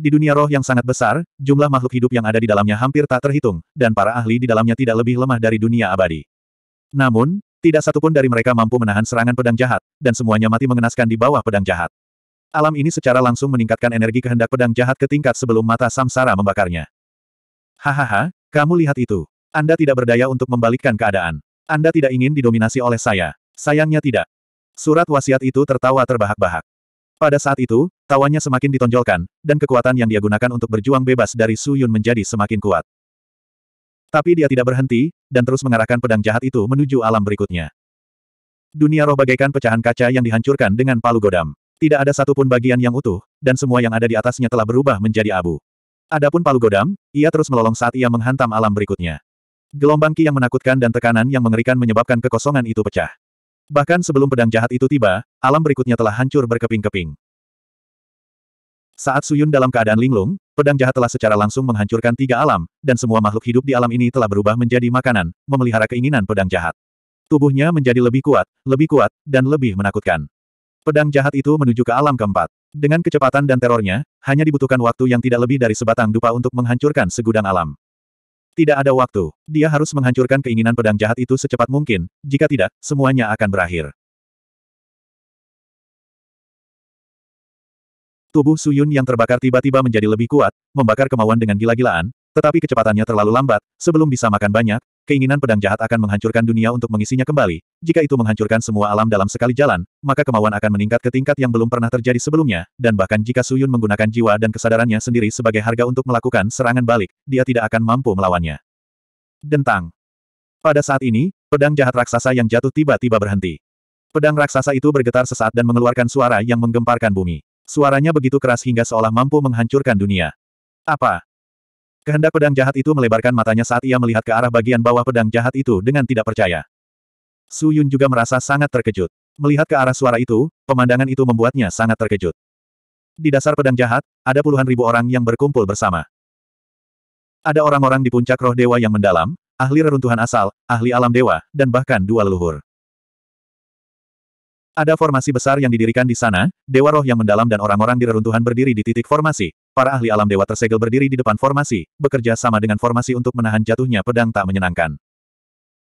Di dunia roh yang sangat besar, jumlah makhluk hidup yang ada di dalamnya hampir tak terhitung, dan para ahli di dalamnya tidak lebih lemah dari dunia abadi. Namun, tidak satupun dari mereka mampu menahan serangan pedang jahat, dan semuanya mati mengenaskan di bawah pedang jahat. Alam ini secara langsung meningkatkan energi kehendak pedang jahat ke tingkat sebelum mata samsara membakarnya. Hahaha, kamu lihat itu. Anda tidak berdaya untuk membalikkan keadaan. Anda tidak ingin didominasi oleh saya. Sayangnya tidak. Surat wasiat itu tertawa terbahak-bahak. Pada saat itu, tawanya semakin ditonjolkan, dan kekuatan yang dia gunakan untuk berjuang bebas dari Su Yun menjadi semakin kuat. Tapi dia tidak berhenti, dan terus mengarahkan pedang jahat itu menuju alam berikutnya. Dunia roh bagaikan pecahan kaca yang dihancurkan dengan palu godam. Tidak ada satupun bagian yang utuh, dan semua yang ada di atasnya telah berubah menjadi abu. Adapun palu godam, ia terus melolong saat ia menghantam alam berikutnya. Gelombang ki yang menakutkan dan tekanan yang mengerikan menyebabkan kekosongan itu pecah. Bahkan sebelum pedang jahat itu tiba, alam berikutnya telah hancur berkeping-keping. Saat Suyun dalam keadaan linglung, pedang jahat telah secara langsung menghancurkan tiga alam, dan semua makhluk hidup di alam ini telah berubah menjadi makanan, memelihara keinginan pedang jahat. Tubuhnya menjadi lebih kuat, lebih kuat, dan lebih menakutkan. Pedang jahat itu menuju ke alam keempat. Dengan kecepatan dan terornya, hanya dibutuhkan waktu yang tidak lebih dari sebatang dupa untuk menghancurkan segudang alam. Tidak ada waktu. Dia harus menghancurkan keinginan pedang jahat itu secepat mungkin, jika tidak, semuanya akan berakhir. Tubuh Suyun yang terbakar tiba-tiba menjadi lebih kuat, membakar kemauan dengan gila-gilaan, tetapi kecepatannya terlalu lambat, sebelum bisa makan banyak, keinginan pedang jahat akan menghancurkan dunia untuk mengisinya kembali. Jika itu menghancurkan semua alam dalam sekali jalan, maka kemauan akan meningkat ke tingkat yang belum pernah terjadi sebelumnya, dan bahkan jika Suyun menggunakan jiwa dan kesadarannya sendiri sebagai harga untuk melakukan serangan balik, dia tidak akan mampu melawannya. Dentang. Pada saat ini, pedang jahat raksasa yang jatuh tiba-tiba berhenti. Pedang raksasa itu bergetar sesaat dan mengeluarkan suara yang menggemparkan bumi. Suaranya begitu keras hingga seolah mampu menghancurkan dunia. Apa? Kehendak pedang jahat itu melebarkan matanya saat ia melihat ke arah bagian bawah pedang jahat itu dengan tidak percaya. Su Yun juga merasa sangat terkejut. Melihat ke arah suara itu, pemandangan itu membuatnya sangat terkejut. Di dasar pedang jahat, ada puluhan ribu orang yang berkumpul bersama. Ada orang-orang di puncak roh dewa yang mendalam, ahli reruntuhan asal, ahli alam dewa, dan bahkan dua leluhur. Ada formasi besar yang didirikan di sana, dewa roh yang mendalam dan orang-orang di reruntuhan berdiri di titik formasi, Para ahli alam dewa tersegel berdiri di depan formasi, bekerja sama dengan formasi untuk menahan jatuhnya pedang tak menyenangkan.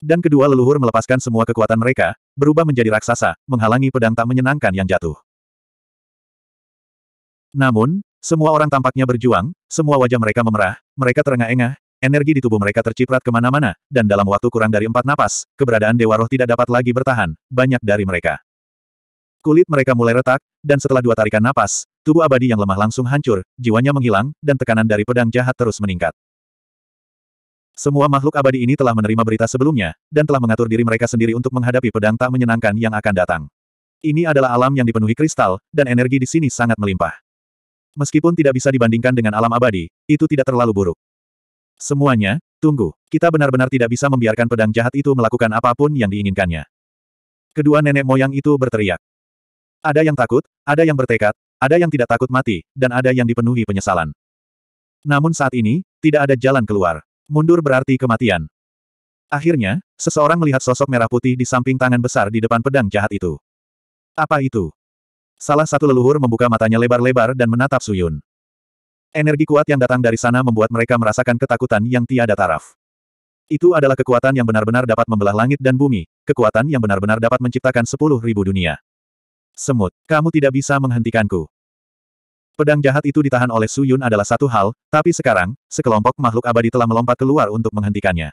Dan kedua leluhur melepaskan semua kekuatan mereka, berubah menjadi raksasa, menghalangi pedang tak menyenangkan yang jatuh. Namun, semua orang tampaknya berjuang, semua wajah mereka memerah, mereka terengah-engah, energi di tubuh mereka terciprat kemana-mana, dan dalam waktu kurang dari empat napas, keberadaan Dewa Roh tidak dapat lagi bertahan, banyak dari mereka. Kulit mereka mulai retak, dan setelah dua tarikan napas, Tubuh abadi yang lemah langsung hancur, jiwanya menghilang, dan tekanan dari pedang jahat terus meningkat. Semua makhluk abadi ini telah menerima berita sebelumnya, dan telah mengatur diri mereka sendiri untuk menghadapi pedang tak menyenangkan yang akan datang. Ini adalah alam yang dipenuhi kristal, dan energi di sini sangat melimpah. Meskipun tidak bisa dibandingkan dengan alam abadi, itu tidak terlalu buruk. Semuanya, tunggu. Kita benar-benar tidak bisa membiarkan pedang jahat itu melakukan apapun yang diinginkannya. Kedua nenek moyang itu berteriak. Ada yang takut, ada yang bertekad, ada yang tidak takut mati, dan ada yang dipenuhi penyesalan. Namun saat ini, tidak ada jalan keluar. Mundur berarti kematian. Akhirnya, seseorang melihat sosok merah putih di samping tangan besar di depan pedang jahat itu. Apa itu? Salah satu leluhur membuka matanya lebar-lebar dan menatap Suyun. Energi kuat yang datang dari sana membuat mereka merasakan ketakutan yang tiada taraf. Itu adalah kekuatan yang benar-benar dapat membelah langit dan bumi, kekuatan yang benar-benar dapat menciptakan sepuluh ribu dunia. Semut, kamu tidak bisa menghentikanku. Pedang jahat itu ditahan oleh Su Yun adalah satu hal, tapi sekarang, sekelompok makhluk abadi telah melompat keluar untuk menghentikannya.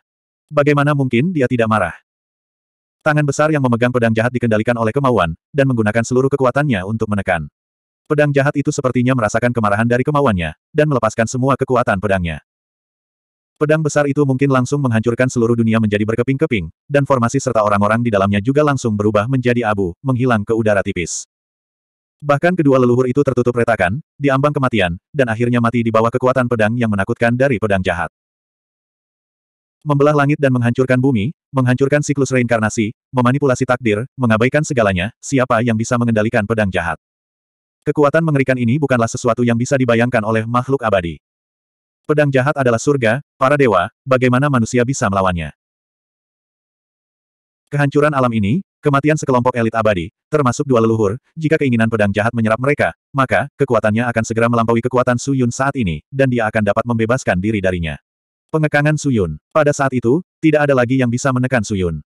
Bagaimana mungkin dia tidak marah? Tangan besar yang memegang pedang jahat dikendalikan oleh kemauan, dan menggunakan seluruh kekuatannya untuk menekan. Pedang jahat itu sepertinya merasakan kemarahan dari kemauannya, dan melepaskan semua kekuatan pedangnya. Pedang besar itu mungkin langsung menghancurkan seluruh dunia menjadi berkeping-keping, dan formasi serta orang-orang di dalamnya juga langsung berubah menjadi abu, menghilang ke udara tipis. Bahkan kedua leluhur itu tertutup retakan, diambang kematian, dan akhirnya mati di bawah kekuatan pedang yang menakutkan dari pedang jahat. Membelah langit dan menghancurkan bumi, menghancurkan siklus reinkarnasi, memanipulasi takdir, mengabaikan segalanya, siapa yang bisa mengendalikan pedang jahat. Kekuatan mengerikan ini bukanlah sesuatu yang bisa dibayangkan oleh makhluk abadi. Pedang jahat adalah surga, para dewa, bagaimana manusia bisa melawannya? Kehancuran alam ini, kematian sekelompok elit abadi, termasuk dua leluhur, jika keinginan pedang jahat menyerap mereka, maka, kekuatannya akan segera melampaui kekuatan Suyun saat ini, dan dia akan dapat membebaskan diri darinya. Pengekangan Suyun. Pada saat itu, tidak ada lagi yang bisa menekan Suyun.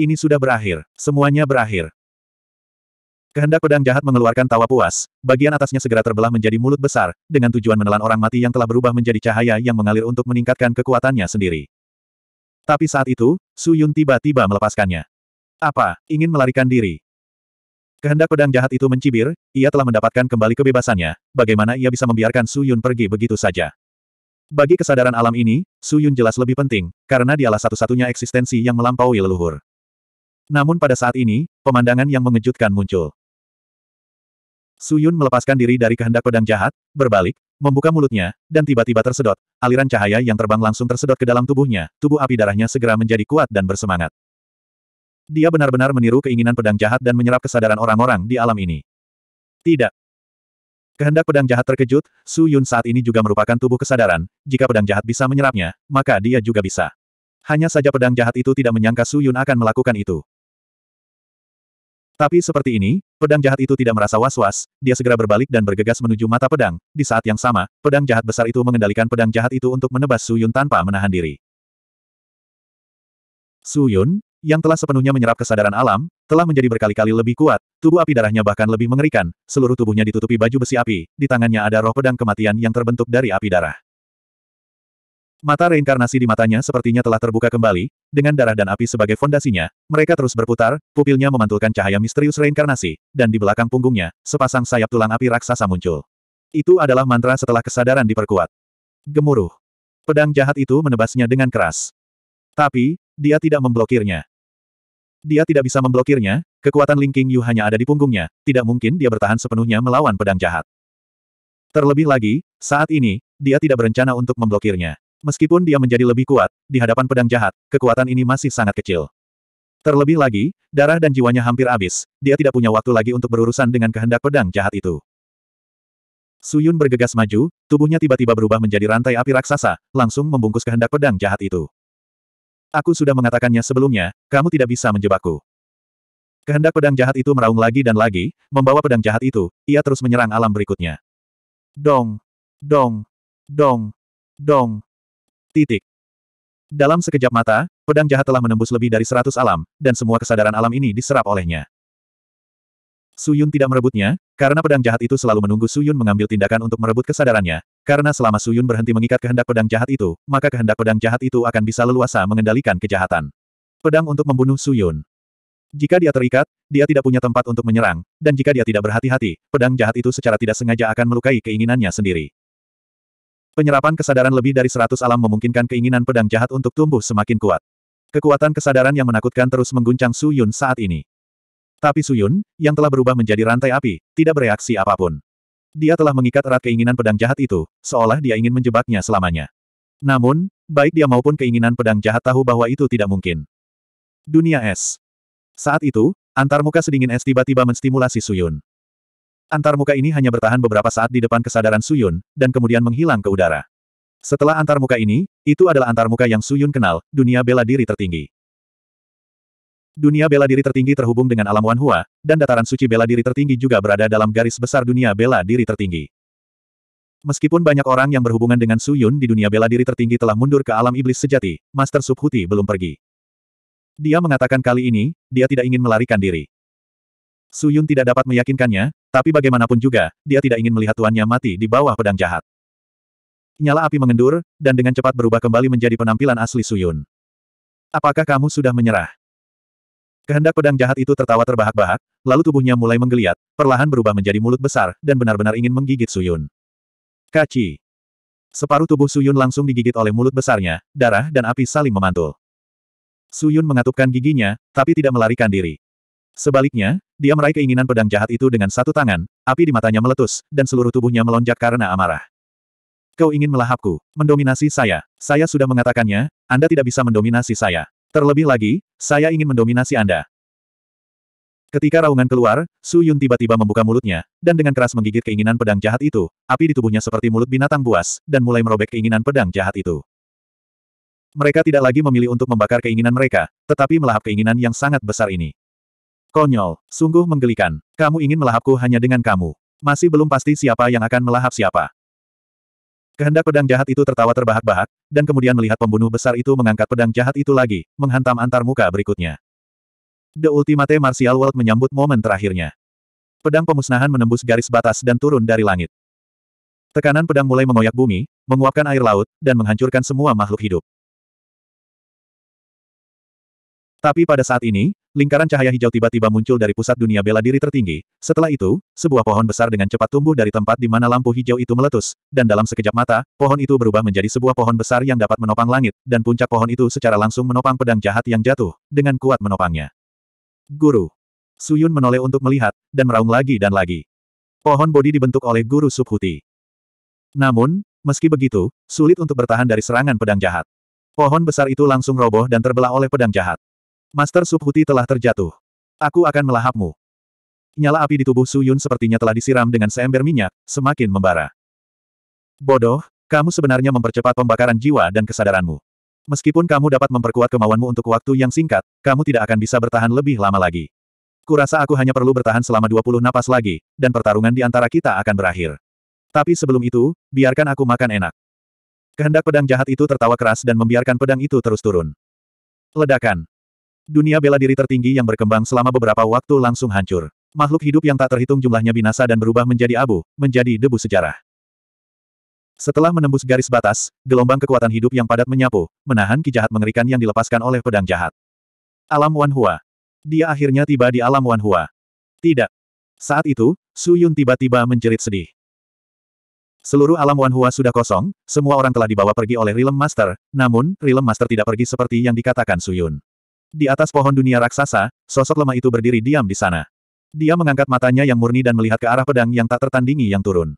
Ini sudah berakhir, semuanya berakhir. Kehendak pedang jahat mengeluarkan tawa puas, bagian atasnya segera terbelah menjadi mulut besar, dengan tujuan menelan orang mati yang telah berubah menjadi cahaya yang mengalir untuk meningkatkan kekuatannya sendiri. Tapi saat itu, Su Yun tiba-tiba melepaskannya. Apa, ingin melarikan diri? Kehendak pedang jahat itu mencibir, ia telah mendapatkan kembali kebebasannya, bagaimana ia bisa membiarkan Su Yun pergi begitu saja. Bagi kesadaran alam ini, Su Yun jelas lebih penting, karena dialah satu-satunya eksistensi yang melampaui leluhur. Namun pada saat ini, pemandangan yang mengejutkan muncul. Suyun melepaskan diri dari kehendak pedang jahat, berbalik, membuka mulutnya, dan tiba-tiba tersedot. Aliran cahaya yang terbang langsung tersedot ke dalam tubuhnya, tubuh api darahnya segera menjadi kuat dan bersemangat. Dia benar-benar meniru keinginan pedang jahat dan menyerap kesadaran orang-orang di alam ini. Tidak. Kehendak pedang jahat terkejut, Su Yun saat ini juga merupakan tubuh kesadaran, jika pedang jahat bisa menyerapnya, maka dia juga bisa. Hanya saja pedang jahat itu tidak menyangka Su Yun akan melakukan itu. Tapi seperti ini, pedang jahat itu tidak merasa was-was, dia segera berbalik dan bergegas menuju mata pedang. Di saat yang sama, pedang jahat besar itu mengendalikan pedang jahat itu untuk menebas Su Yun tanpa menahan diri. Su Yun, yang telah sepenuhnya menyerap kesadaran alam, telah menjadi berkali-kali lebih kuat, tubuh api darahnya bahkan lebih mengerikan, seluruh tubuhnya ditutupi baju besi api, di tangannya ada roh pedang kematian yang terbentuk dari api darah. Mata reinkarnasi di matanya sepertinya telah terbuka kembali, dengan darah dan api sebagai fondasinya, mereka terus berputar, pupilnya memantulkan cahaya misterius reinkarnasi, dan di belakang punggungnya, sepasang sayap tulang api raksasa muncul. Itu adalah mantra setelah kesadaran diperkuat. Gemuruh. Pedang jahat itu menebasnya dengan keras. Tapi, dia tidak memblokirnya. Dia tidak bisa memblokirnya, kekuatan Ling Yu hanya ada di punggungnya, tidak mungkin dia bertahan sepenuhnya melawan pedang jahat. Terlebih lagi, saat ini, dia tidak berencana untuk memblokirnya. Meskipun dia menjadi lebih kuat, di hadapan pedang jahat, kekuatan ini masih sangat kecil. Terlebih lagi, darah dan jiwanya hampir habis, dia tidak punya waktu lagi untuk berurusan dengan kehendak pedang jahat itu. Suyun bergegas maju, tubuhnya tiba-tiba berubah menjadi rantai api raksasa, langsung membungkus kehendak pedang jahat itu. Aku sudah mengatakannya sebelumnya, kamu tidak bisa menjebakku. Kehendak pedang jahat itu meraung lagi dan lagi, membawa pedang jahat itu, ia terus menyerang alam berikutnya. Dong! Dong! Dong! Dong! Titik. Dalam sekejap mata, pedang jahat telah menembus lebih dari seratus alam, dan semua kesadaran alam ini diserap olehnya. Suyun tidak merebutnya, karena pedang jahat itu selalu menunggu Suyun mengambil tindakan untuk merebut kesadarannya, karena selama Suyun berhenti mengikat kehendak pedang jahat itu, maka kehendak pedang jahat itu akan bisa leluasa mengendalikan kejahatan. Pedang untuk membunuh Suyun. Jika dia terikat, dia tidak punya tempat untuk menyerang, dan jika dia tidak berhati-hati, pedang jahat itu secara tidak sengaja akan melukai keinginannya sendiri. Penyerapan kesadaran lebih dari seratus alam memungkinkan keinginan pedang jahat untuk tumbuh semakin kuat. Kekuatan kesadaran yang menakutkan terus mengguncang Su Yun saat ini. Tapi Su Yun, yang telah berubah menjadi rantai api, tidak bereaksi apapun. Dia telah mengikat erat keinginan pedang jahat itu, seolah dia ingin menjebaknya selamanya. Namun, baik dia maupun keinginan pedang jahat tahu bahwa itu tidak mungkin. Dunia es. Saat itu, antarmuka sedingin es tiba-tiba menstimulasi Yun. Antar muka ini hanya bertahan beberapa saat di depan kesadaran Suyun, dan kemudian menghilang ke udara. Setelah antar muka ini, itu adalah antar muka yang Suyun kenal, dunia bela diri tertinggi. Dunia bela diri tertinggi terhubung dengan alam Wanhua, dan dataran suci bela diri tertinggi juga berada dalam garis besar dunia bela diri tertinggi. Meskipun banyak orang yang berhubungan dengan Suyun di dunia bela diri tertinggi telah mundur ke alam iblis sejati, Master Subhuti belum pergi. Dia mengatakan kali ini, dia tidak ingin melarikan diri. Su Yun tidak dapat meyakinkannya, tapi bagaimanapun juga, dia tidak ingin melihat tuannya mati di bawah pedang jahat. Nyala api mengendur, dan dengan cepat berubah kembali menjadi penampilan asli Su Yun. Apakah kamu sudah menyerah? Kehendak pedang jahat itu tertawa terbahak-bahak, lalu tubuhnya mulai menggeliat, perlahan berubah menjadi mulut besar, dan benar-benar ingin menggigit Su Yun. Kaci. Separuh tubuh Su Yun langsung digigit oleh mulut besarnya, darah dan api saling memantul. Su Yun mengatupkan giginya, tapi tidak melarikan diri. Sebaliknya, dia meraih keinginan pedang jahat itu dengan satu tangan, api di matanya meletus, dan seluruh tubuhnya melonjak karena amarah. Kau ingin melahapku, mendominasi saya. Saya sudah mengatakannya, Anda tidak bisa mendominasi saya. Terlebih lagi, saya ingin mendominasi Anda. Ketika raungan keluar, Su Yun tiba-tiba membuka mulutnya, dan dengan keras menggigit keinginan pedang jahat itu, api di tubuhnya seperti mulut binatang buas, dan mulai merobek keinginan pedang jahat itu. Mereka tidak lagi memilih untuk membakar keinginan mereka, tetapi melahap keinginan yang sangat besar ini. Konyol, sungguh menggelikan. Kamu ingin melahapku hanya dengan kamu. Masih belum pasti siapa yang akan melahap siapa. Kehendak pedang jahat itu tertawa terbahak-bahak, dan kemudian melihat pembunuh besar itu mengangkat pedang jahat itu lagi, menghantam antar muka berikutnya. The Ultimate Martial World menyambut momen terakhirnya. Pedang pemusnahan menembus garis batas dan turun dari langit. Tekanan pedang mulai mengoyak bumi, menguapkan air laut, dan menghancurkan semua makhluk hidup. Tapi pada saat ini, lingkaran cahaya hijau tiba-tiba muncul dari pusat dunia bela diri tertinggi. Setelah itu, sebuah pohon besar dengan cepat tumbuh dari tempat di mana lampu hijau itu meletus, dan dalam sekejap mata, pohon itu berubah menjadi sebuah pohon besar yang dapat menopang langit, dan puncak pohon itu secara langsung menopang pedang jahat yang jatuh, dengan kuat menopangnya. Guru. Suyun menoleh untuk melihat, dan meraung lagi dan lagi. Pohon bodi dibentuk oleh guru Subhuti. Namun, meski begitu, sulit untuk bertahan dari serangan pedang jahat. Pohon besar itu langsung roboh dan terbelah oleh pedang jahat. Master Subhuti telah terjatuh. Aku akan melahapmu. Nyala api di tubuh Su Yun sepertinya telah disiram dengan seember minyak, semakin membara. Bodoh, kamu sebenarnya mempercepat pembakaran jiwa dan kesadaranmu. Meskipun kamu dapat memperkuat kemauanmu untuk waktu yang singkat, kamu tidak akan bisa bertahan lebih lama lagi. Kurasa aku hanya perlu bertahan selama 20 napas lagi, dan pertarungan di antara kita akan berakhir. Tapi sebelum itu, biarkan aku makan enak. Kehendak pedang jahat itu tertawa keras dan membiarkan pedang itu terus turun. Ledakan. Dunia bela diri tertinggi yang berkembang selama beberapa waktu langsung hancur. Makhluk hidup yang tak terhitung jumlahnya binasa dan berubah menjadi abu, menjadi debu sejarah. Setelah menembus garis batas, gelombang kekuatan hidup yang padat menyapu, menahan ki jahat mengerikan yang dilepaskan oleh pedang jahat. Alam Wan Hua. Dia akhirnya tiba di alam Wan Hua. Tidak. Saat itu, Su Yun tiba-tiba menjerit sedih. Seluruh alam Wan Hua sudah kosong, semua orang telah dibawa pergi oleh Rilem Master, namun, Rilem Master tidak pergi seperti yang dikatakan Su Yun. Di atas pohon dunia raksasa, sosok lemah itu berdiri diam di sana. Dia mengangkat matanya yang murni dan melihat ke arah pedang yang tak tertandingi yang turun.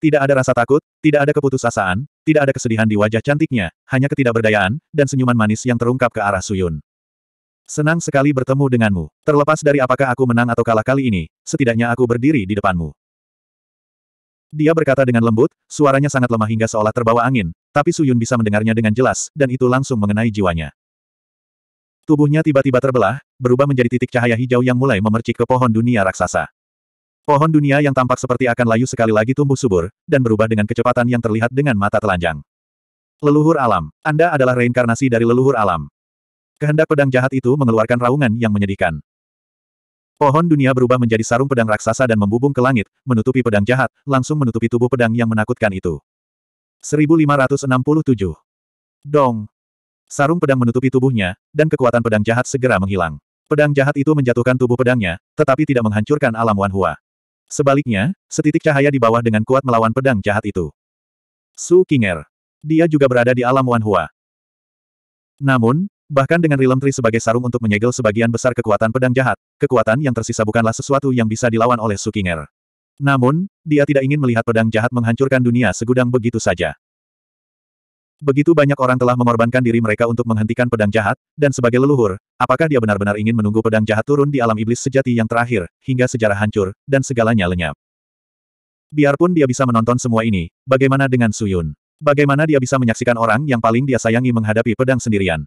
Tidak ada rasa takut, tidak ada keputusasaan, tidak ada kesedihan di wajah cantiknya, hanya ketidakberdayaan, dan senyuman manis yang terungkap ke arah Suyun. Senang sekali bertemu denganmu. Terlepas dari apakah aku menang atau kalah kali ini, setidaknya aku berdiri di depanmu. Dia berkata dengan lembut, suaranya sangat lemah hingga seolah terbawa angin, tapi Suyun bisa mendengarnya dengan jelas, dan itu langsung mengenai jiwanya. Tubuhnya tiba-tiba terbelah, berubah menjadi titik cahaya hijau yang mulai memercik ke pohon dunia raksasa. Pohon dunia yang tampak seperti akan layu sekali lagi tumbuh subur, dan berubah dengan kecepatan yang terlihat dengan mata telanjang. Leluhur alam, Anda adalah reinkarnasi dari leluhur alam. Kehendak pedang jahat itu mengeluarkan raungan yang menyedihkan. Pohon dunia berubah menjadi sarung pedang raksasa dan membubung ke langit, menutupi pedang jahat, langsung menutupi tubuh pedang yang menakutkan itu. 1567. Dong. Sarung pedang menutupi tubuhnya, dan kekuatan pedang jahat segera menghilang. Pedang jahat itu menjatuhkan tubuh pedangnya, tetapi tidak menghancurkan alam Wan Hua. Sebaliknya, setitik cahaya di bawah dengan kuat melawan pedang jahat itu. Su Kinger. Dia juga berada di alam Wan Hua. Namun, bahkan dengan Rilem Tri sebagai sarung untuk menyegel sebagian besar kekuatan pedang jahat, kekuatan yang tersisa bukanlah sesuatu yang bisa dilawan oleh Su Kinger. Namun, dia tidak ingin melihat pedang jahat menghancurkan dunia segudang begitu saja. Begitu banyak orang telah mengorbankan diri mereka untuk menghentikan pedang jahat, dan sebagai leluhur, apakah dia benar-benar ingin menunggu pedang jahat turun di alam iblis sejati yang terakhir, hingga sejarah hancur, dan segalanya lenyap? Biarpun dia bisa menonton semua ini, bagaimana dengan Suyun? Bagaimana dia bisa menyaksikan orang yang paling dia sayangi menghadapi pedang sendirian?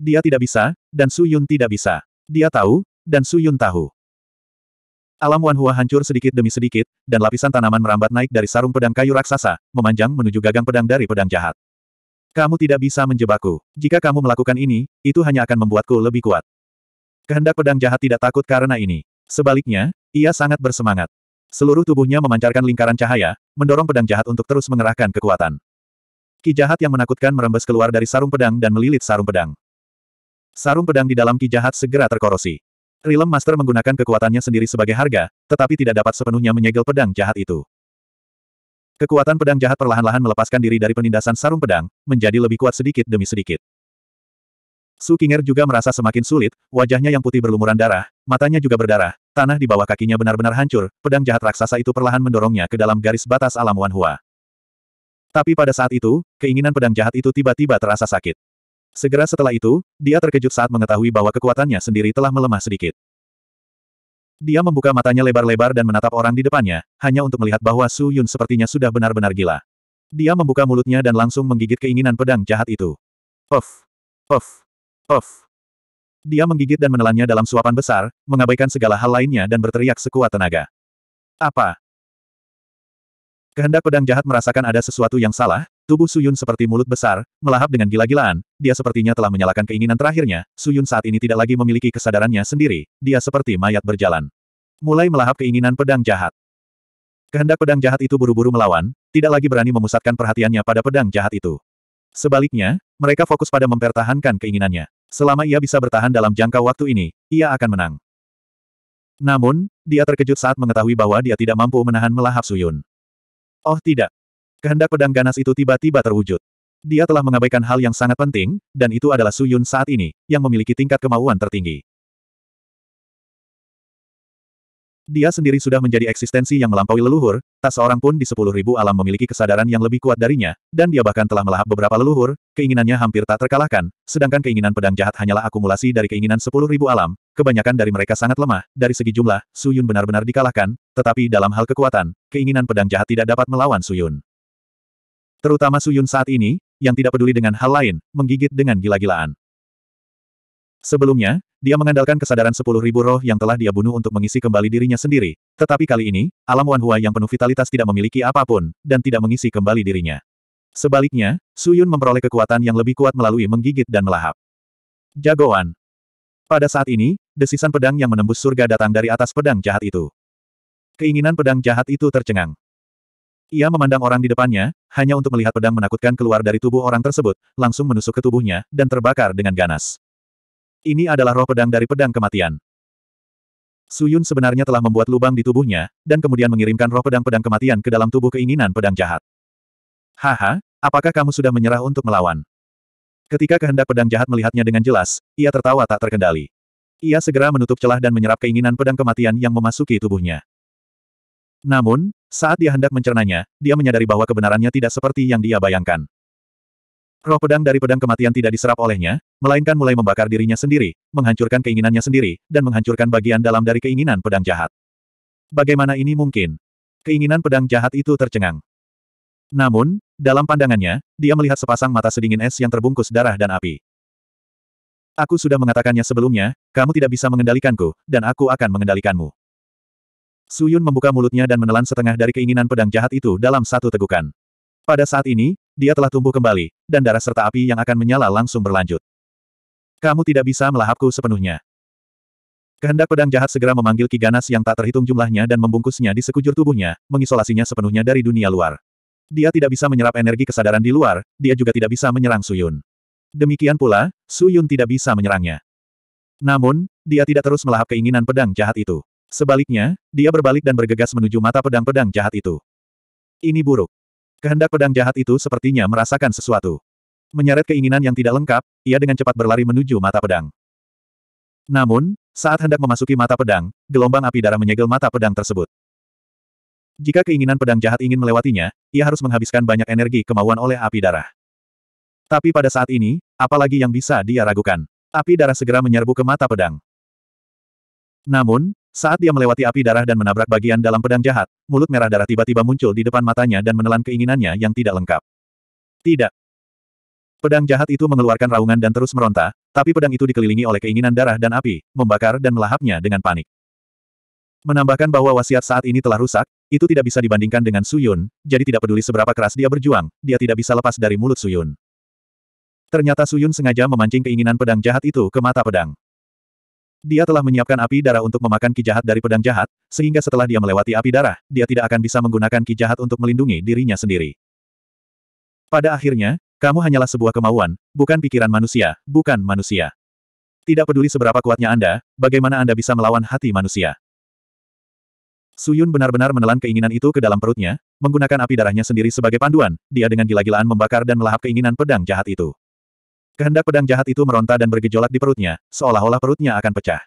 Dia tidak bisa, dan Suyun tidak bisa. Dia tahu, dan Suyun tahu. Alam Wanhua hancur sedikit demi sedikit, dan lapisan tanaman merambat naik dari sarung pedang kayu raksasa, memanjang menuju gagang pedang dari pedang jahat. Kamu tidak bisa menjebakku. Jika kamu melakukan ini, itu hanya akan membuatku lebih kuat. Kehendak pedang jahat tidak takut karena ini. Sebaliknya, ia sangat bersemangat. Seluruh tubuhnya memancarkan lingkaran cahaya, mendorong pedang jahat untuk terus mengerahkan kekuatan. Ki jahat yang menakutkan merembes keluar dari sarung pedang dan melilit sarung pedang. Sarung pedang di dalam ki jahat segera terkorosi. Realm Master menggunakan kekuatannya sendiri sebagai harga, tetapi tidak dapat sepenuhnya menyegel pedang jahat itu. Kekuatan pedang jahat perlahan-lahan melepaskan diri dari penindasan sarung pedang, menjadi lebih kuat sedikit demi sedikit. Su Qinger juga merasa semakin sulit, wajahnya yang putih berlumuran darah, matanya juga berdarah, tanah di bawah kakinya benar-benar hancur, pedang jahat raksasa itu perlahan mendorongnya ke dalam garis batas alam Wan Hua. Tapi pada saat itu, keinginan pedang jahat itu tiba-tiba terasa sakit. Segera setelah itu, dia terkejut saat mengetahui bahwa kekuatannya sendiri telah melemah sedikit. Dia membuka matanya lebar-lebar dan menatap orang di depannya, hanya untuk melihat bahwa Su Yun sepertinya sudah benar-benar gila. Dia membuka mulutnya dan langsung menggigit keinginan pedang jahat itu. Puff! Puff! Puff! Dia menggigit dan menelannya dalam suapan besar, mengabaikan segala hal lainnya dan berteriak sekuat tenaga. Apa? Kehendak pedang jahat merasakan ada sesuatu yang salah, tubuh Suyun seperti mulut besar, melahap dengan gila-gilaan, dia sepertinya telah menyalakan keinginan terakhirnya, Suyun saat ini tidak lagi memiliki kesadarannya sendiri, dia seperti mayat berjalan mulai melahap keinginan pedang jahat. Kehendak pedang jahat itu buru-buru melawan, tidak lagi berani memusatkan perhatiannya pada pedang jahat itu. Sebaliknya, mereka fokus pada mempertahankan keinginannya. Selama ia bisa bertahan dalam jangka waktu ini, ia akan menang. Namun, dia terkejut saat mengetahui bahwa dia tidak mampu menahan melahap Suyun. Oh tidak. Kehendak pedang ganas itu tiba-tiba terwujud. Dia telah mengabaikan hal yang sangat penting, dan itu adalah Suyun saat ini, yang memiliki tingkat kemauan tertinggi. Dia sendiri sudah menjadi eksistensi yang melampaui leluhur, tak seorang pun di sepuluh ribu alam memiliki kesadaran yang lebih kuat darinya, dan dia bahkan telah melahap beberapa leluhur, keinginannya hampir tak terkalahkan, sedangkan keinginan pedang jahat hanyalah akumulasi dari keinginan sepuluh ribu alam, kebanyakan dari mereka sangat lemah, dari segi jumlah, Suyun benar-benar dikalahkan, tetapi dalam hal kekuatan, keinginan pedang jahat tidak dapat melawan Suyun. Terutama Suyun saat ini, yang tidak peduli dengan hal lain, menggigit dengan gila-gilaan. Sebelumnya, dia mengandalkan kesadaran sepuluh ribu roh yang telah dia bunuh untuk mengisi kembali dirinya sendiri. Tetapi kali ini, alam Hua yang penuh vitalitas tidak memiliki apapun, dan tidak mengisi kembali dirinya. Sebaliknya, Su Yun memperoleh kekuatan yang lebih kuat melalui menggigit dan melahap. Jagoan. Pada saat ini, desisan pedang yang menembus surga datang dari atas pedang jahat itu. Keinginan pedang jahat itu tercengang. Ia memandang orang di depannya, hanya untuk melihat pedang menakutkan keluar dari tubuh orang tersebut, langsung menusuk ke tubuhnya, dan terbakar dengan ganas. Ini adalah roh pedang dari pedang kematian. Suyun sebenarnya telah membuat lubang di tubuhnya, dan kemudian mengirimkan roh pedang-pedang kematian ke dalam tubuh keinginan pedang jahat. Haha, apakah kamu sudah menyerah untuk melawan? Ketika kehendak pedang jahat melihatnya dengan jelas, ia tertawa tak terkendali. Ia segera menutup celah dan menyerap keinginan pedang kematian yang memasuki tubuhnya. Namun, saat dia hendak mencernanya, dia menyadari bahwa kebenarannya tidak seperti yang dia bayangkan. Roh pedang dari pedang kematian tidak diserap olehnya, melainkan mulai membakar dirinya sendiri, menghancurkan keinginannya sendiri, dan menghancurkan bagian dalam dari keinginan pedang jahat. Bagaimana ini mungkin? Keinginan pedang jahat itu tercengang. Namun, dalam pandangannya, dia melihat sepasang mata sedingin es yang terbungkus darah dan api. Aku sudah mengatakannya sebelumnya, kamu tidak bisa mengendalikanku, dan aku akan mengendalikanmu. Suyun membuka mulutnya dan menelan setengah dari keinginan pedang jahat itu dalam satu tegukan. Pada saat ini, dia telah tumbuh kembali, dan darah serta api yang akan menyala langsung berlanjut. Kamu tidak bisa melahapku sepenuhnya. Kehendak pedang jahat segera memanggil Ki Ganas yang tak terhitung jumlahnya dan membungkusnya di sekujur tubuhnya, mengisolasinya sepenuhnya dari dunia luar. Dia tidak bisa menyerap energi kesadaran di luar, dia juga tidak bisa menyerang Suyun. Demikian pula, Suyun tidak bisa menyerangnya. Namun, dia tidak terus melahap keinginan pedang jahat itu. Sebaliknya, dia berbalik dan bergegas menuju mata pedang-pedang jahat itu. Ini buruk. Kehendak pedang jahat itu sepertinya merasakan sesuatu. Menyeret keinginan yang tidak lengkap, ia dengan cepat berlari menuju mata pedang. Namun, saat hendak memasuki mata pedang, gelombang api darah menyegel mata pedang tersebut. Jika keinginan pedang jahat ingin melewatinya, ia harus menghabiskan banyak energi kemauan oleh api darah. Tapi pada saat ini, apalagi yang bisa dia ragukan. Api darah segera menyerbu ke mata pedang. Namun, saat dia melewati api darah dan menabrak bagian dalam pedang jahat, mulut merah darah tiba-tiba muncul di depan matanya dan menelan keinginannya yang tidak lengkap. Tidak. Pedang jahat itu mengeluarkan raungan dan terus meronta, tapi pedang itu dikelilingi oleh keinginan darah dan api, membakar dan melahapnya dengan panik. Menambahkan bahwa wasiat saat ini telah rusak, itu tidak bisa dibandingkan dengan Suyun, jadi tidak peduli seberapa keras dia berjuang, dia tidak bisa lepas dari mulut Suyun. Ternyata Suyun sengaja memancing keinginan pedang jahat itu ke mata pedang. Dia telah menyiapkan api darah untuk memakan kijahat dari pedang jahat, sehingga setelah dia melewati api darah, dia tidak akan bisa menggunakan kijahat untuk melindungi dirinya sendiri. Pada akhirnya, kamu hanyalah sebuah kemauan, bukan pikiran manusia, bukan manusia. Tidak peduli seberapa kuatnya Anda, bagaimana Anda bisa melawan hati manusia. Suyun benar-benar menelan keinginan itu ke dalam perutnya, menggunakan api darahnya sendiri sebagai panduan, dia dengan gila-gilaan membakar dan melahap keinginan pedang jahat itu. Kehendak pedang jahat itu meronta dan bergejolak di perutnya, seolah-olah perutnya akan pecah.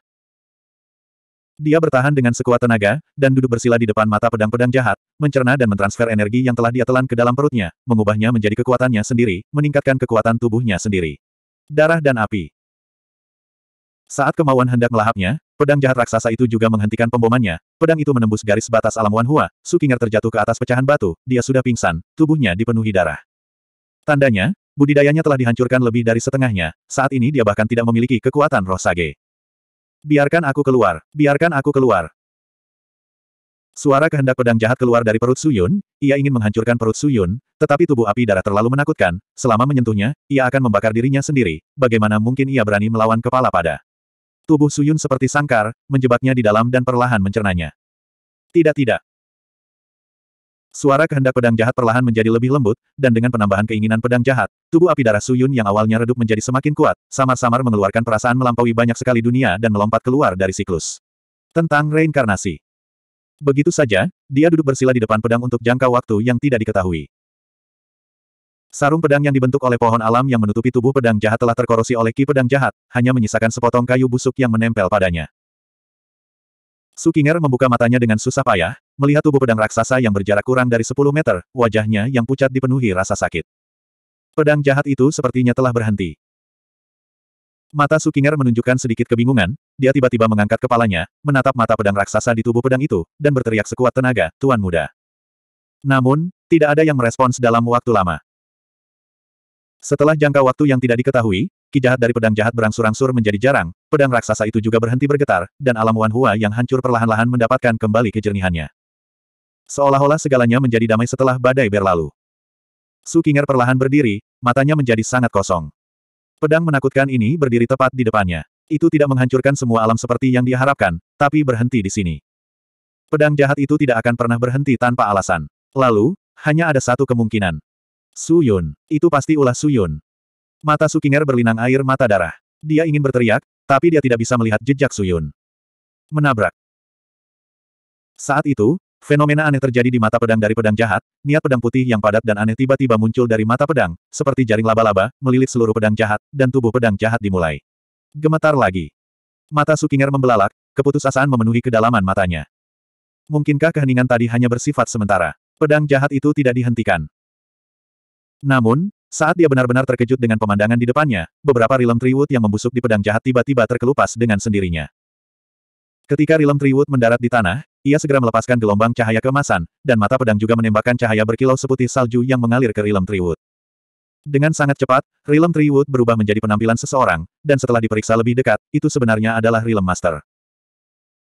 Dia bertahan dengan sekuat tenaga, dan duduk bersila di depan mata pedang-pedang jahat, mencerna dan mentransfer energi yang telah dia telan ke dalam perutnya, mengubahnya menjadi kekuatannya sendiri, meningkatkan kekuatan tubuhnya sendiri. Darah dan api. Saat kemauan hendak melahapnya, pedang jahat raksasa itu juga menghentikan pembomannya, pedang itu menembus garis batas alam Wanhua, Sukinger terjatuh ke atas pecahan batu, dia sudah pingsan, tubuhnya dipenuhi darah. Tandanya, budidayanya telah dihancurkan lebih dari setengahnya, saat ini dia bahkan tidak memiliki kekuatan roh sage. Biarkan aku keluar, biarkan aku keluar. Suara kehendak pedang jahat keluar dari perut Suyun, ia ingin menghancurkan perut Suyun, tetapi tubuh api darah terlalu menakutkan, selama menyentuhnya, ia akan membakar dirinya sendiri, bagaimana mungkin ia berani melawan kepala pada. Tubuh Suyun seperti sangkar, menjebaknya di dalam dan perlahan mencernanya. Tidak tidak, Suara kehendak pedang jahat perlahan menjadi lebih lembut, dan dengan penambahan keinginan pedang jahat, tubuh api darah Suyun yang awalnya redup menjadi semakin kuat, samar-samar mengeluarkan perasaan melampaui banyak sekali dunia dan melompat keluar dari siklus. Tentang reinkarnasi. Begitu saja, dia duduk bersila di depan pedang untuk jangka waktu yang tidak diketahui. Sarung pedang yang dibentuk oleh pohon alam yang menutupi tubuh pedang jahat telah terkorosi oleh ki pedang jahat, hanya menyisakan sepotong kayu busuk yang menempel padanya. Sukinger membuka matanya dengan susah payah, Melihat tubuh pedang raksasa yang berjarak kurang dari 10 meter, wajahnya yang pucat dipenuhi rasa sakit. Pedang jahat itu sepertinya telah berhenti. Mata Sukinger menunjukkan sedikit kebingungan, dia tiba-tiba mengangkat kepalanya, menatap mata pedang raksasa di tubuh pedang itu, dan berteriak sekuat tenaga, Tuan Muda. Namun, tidak ada yang merespons dalam waktu lama. Setelah jangka waktu yang tidak diketahui, kijahat dari pedang jahat berangsur-angsur menjadi jarang, pedang raksasa itu juga berhenti bergetar, dan alam Wan Hua yang hancur perlahan-lahan mendapatkan kembali kejernihannya. Seolah-olah segalanya menjadi damai setelah badai berlalu. Su Qinger perlahan berdiri, matanya menjadi sangat kosong. Pedang menakutkan ini berdiri tepat di depannya. Itu tidak menghancurkan semua alam seperti yang diharapkan, tapi berhenti di sini. Pedang jahat itu tidak akan pernah berhenti tanpa alasan. Lalu, hanya ada satu kemungkinan. Su Yun, Itu pasti ulah Su Yun. Mata Qinger berlinang air mata darah. Dia ingin berteriak, tapi dia tidak bisa melihat jejak Su Yun. Menabrak. Saat itu, Fenomena aneh terjadi di mata pedang dari pedang jahat, niat pedang putih yang padat dan aneh tiba-tiba muncul dari mata pedang, seperti jaring laba-laba, melilit seluruh pedang jahat, dan tubuh pedang jahat dimulai. Gemetar lagi. Mata Sukinger membelalak, keputusasaan memenuhi kedalaman matanya. Mungkinkah keheningan tadi hanya bersifat sementara? Pedang jahat itu tidak dihentikan. Namun, saat dia benar-benar terkejut dengan pemandangan di depannya, beberapa rilem triwut yang membusuk di pedang jahat tiba-tiba terkelupas dengan sendirinya. Ketika rilem triwut mendarat di tanah, ia segera melepaskan gelombang cahaya kemasan, dan mata pedang juga menembakkan cahaya berkilau seputih salju yang mengalir ke Rilem Triwood. Dengan sangat cepat, Rilem Triwood berubah menjadi penampilan seseorang, dan setelah diperiksa lebih dekat, itu sebenarnya adalah Rilem Master.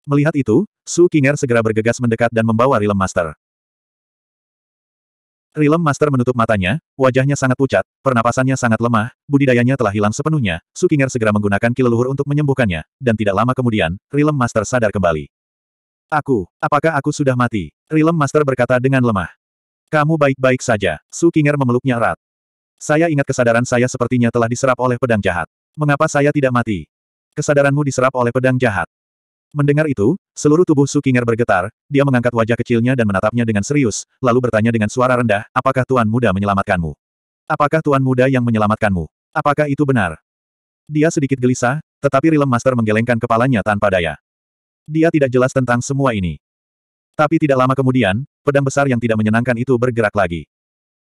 Melihat itu, Su Kinger segera bergegas mendekat dan membawa Rilem Master. Rilem Master menutup matanya, wajahnya sangat pucat, pernapasannya sangat lemah, budidayanya telah hilang sepenuhnya, Su Kinger segera menggunakan kileluhur untuk menyembuhkannya, dan tidak lama kemudian, Rilem Master sadar kembali. Aku, apakah aku sudah mati? Rilem Master berkata dengan lemah. Kamu baik-baik saja. Su Kinger memeluknya erat. Saya ingat kesadaran saya sepertinya telah diserap oleh pedang jahat. Mengapa saya tidak mati? Kesadaranmu diserap oleh pedang jahat. Mendengar itu, seluruh tubuh Su Kinger bergetar, dia mengangkat wajah kecilnya dan menatapnya dengan serius, lalu bertanya dengan suara rendah, apakah Tuan Muda menyelamatkanmu? Apakah Tuan Muda yang menyelamatkanmu? Apakah itu benar? Dia sedikit gelisah, tetapi Rilem Master menggelengkan kepalanya tanpa daya. Dia tidak jelas tentang semua ini. Tapi tidak lama kemudian, pedang besar yang tidak menyenangkan itu bergerak lagi.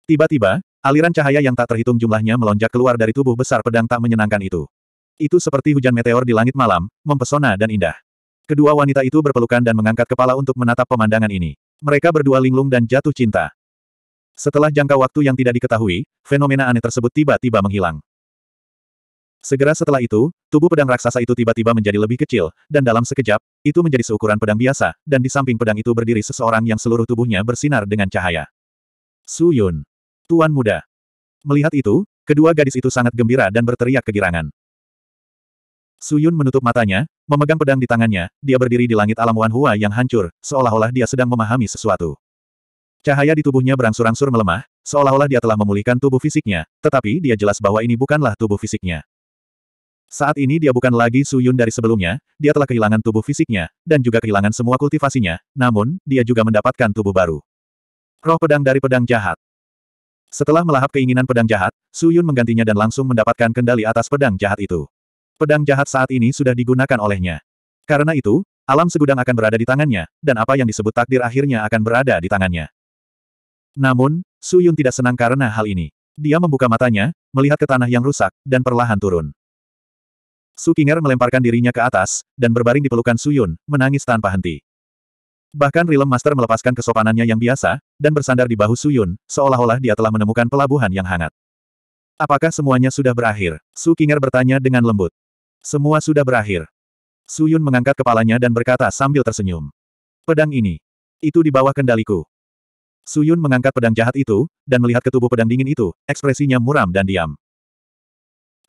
Tiba-tiba, aliran cahaya yang tak terhitung jumlahnya melonjak keluar dari tubuh besar pedang tak menyenangkan itu. Itu seperti hujan meteor di langit malam, mempesona dan indah. Kedua wanita itu berpelukan dan mengangkat kepala untuk menatap pemandangan ini. Mereka berdua linglung dan jatuh cinta. Setelah jangka waktu yang tidak diketahui, fenomena aneh tersebut tiba-tiba menghilang. Segera setelah itu, tubuh pedang raksasa itu tiba-tiba menjadi lebih kecil, dan dalam sekejap, itu menjadi seukuran pedang biasa, dan di samping pedang itu berdiri seseorang yang seluruh tubuhnya bersinar dengan cahaya. Su Yun. Tuan muda. Melihat itu, kedua gadis itu sangat gembira dan berteriak kegirangan. Su Yun menutup matanya, memegang pedang di tangannya, dia berdiri di langit alam Wan Hua yang hancur, seolah-olah dia sedang memahami sesuatu. Cahaya di tubuhnya berangsur-angsur melemah, seolah-olah dia telah memulihkan tubuh fisiknya, tetapi dia jelas bahwa ini bukanlah tubuh fisiknya. Saat ini dia bukan lagi Suyun dari sebelumnya, dia telah kehilangan tubuh fisiknya, dan juga kehilangan semua kultivasinya, namun, dia juga mendapatkan tubuh baru. Roh pedang dari pedang jahat. Setelah melahap keinginan pedang jahat, Su Yun menggantinya dan langsung mendapatkan kendali atas pedang jahat itu. Pedang jahat saat ini sudah digunakan olehnya. Karena itu, alam segudang akan berada di tangannya, dan apa yang disebut takdir akhirnya akan berada di tangannya. Namun, Su Yun tidak senang karena hal ini. Dia membuka matanya, melihat ke tanah yang rusak, dan perlahan turun. Su melemparkan dirinya ke atas, dan berbaring di pelukan Su Yun, menangis tanpa henti. Bahkan Rilem Master melepaskan kesopanannya yang biasa, dan bersandar di bahu Su Yun, seolah-olah dia telah menemukan pelabuhan yang hangat. Apakah semuanya sudah berakhir? Su bertanya dengan lembut. Semua sudah berakhir. Su Yun mengangkat kepalanya dan berkata sambil tersenyum. Pedang ini. Itu di bawah kendaliku. Su Yun mengangkat pedang jahat itu, dan melihat ke tubuh pedang dingin itu, ekspresinya muram dan diam.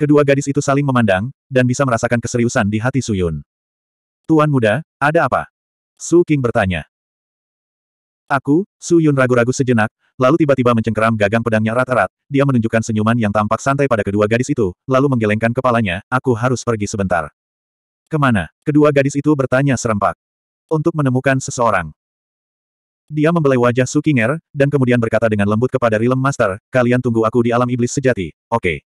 Kedua gadis itu saling memandang, dan bisa merasakan keseriusan di hati Suyun. Tuan muda, ada apa? Su King bertanya. Aku, Su Yun ragu-ragu sejenak, lalu tiba-tiba mencengkeram gagang pedangnya rata rata dia menunjukkan senyuman yang tampak santai pada kedua gadis itu, lalu menggelengkan kepalanya, aku harus pergi sebentar. Kemana? Kedua gadis itu bertanya serempak. Untuk menemukan seseorang. Dia membelai wajah Su Kinger, dan kemudian berkata dengan lembut kepada Rilem Master, kalian tunggu aku di alam iblis sejati, oke. Okay.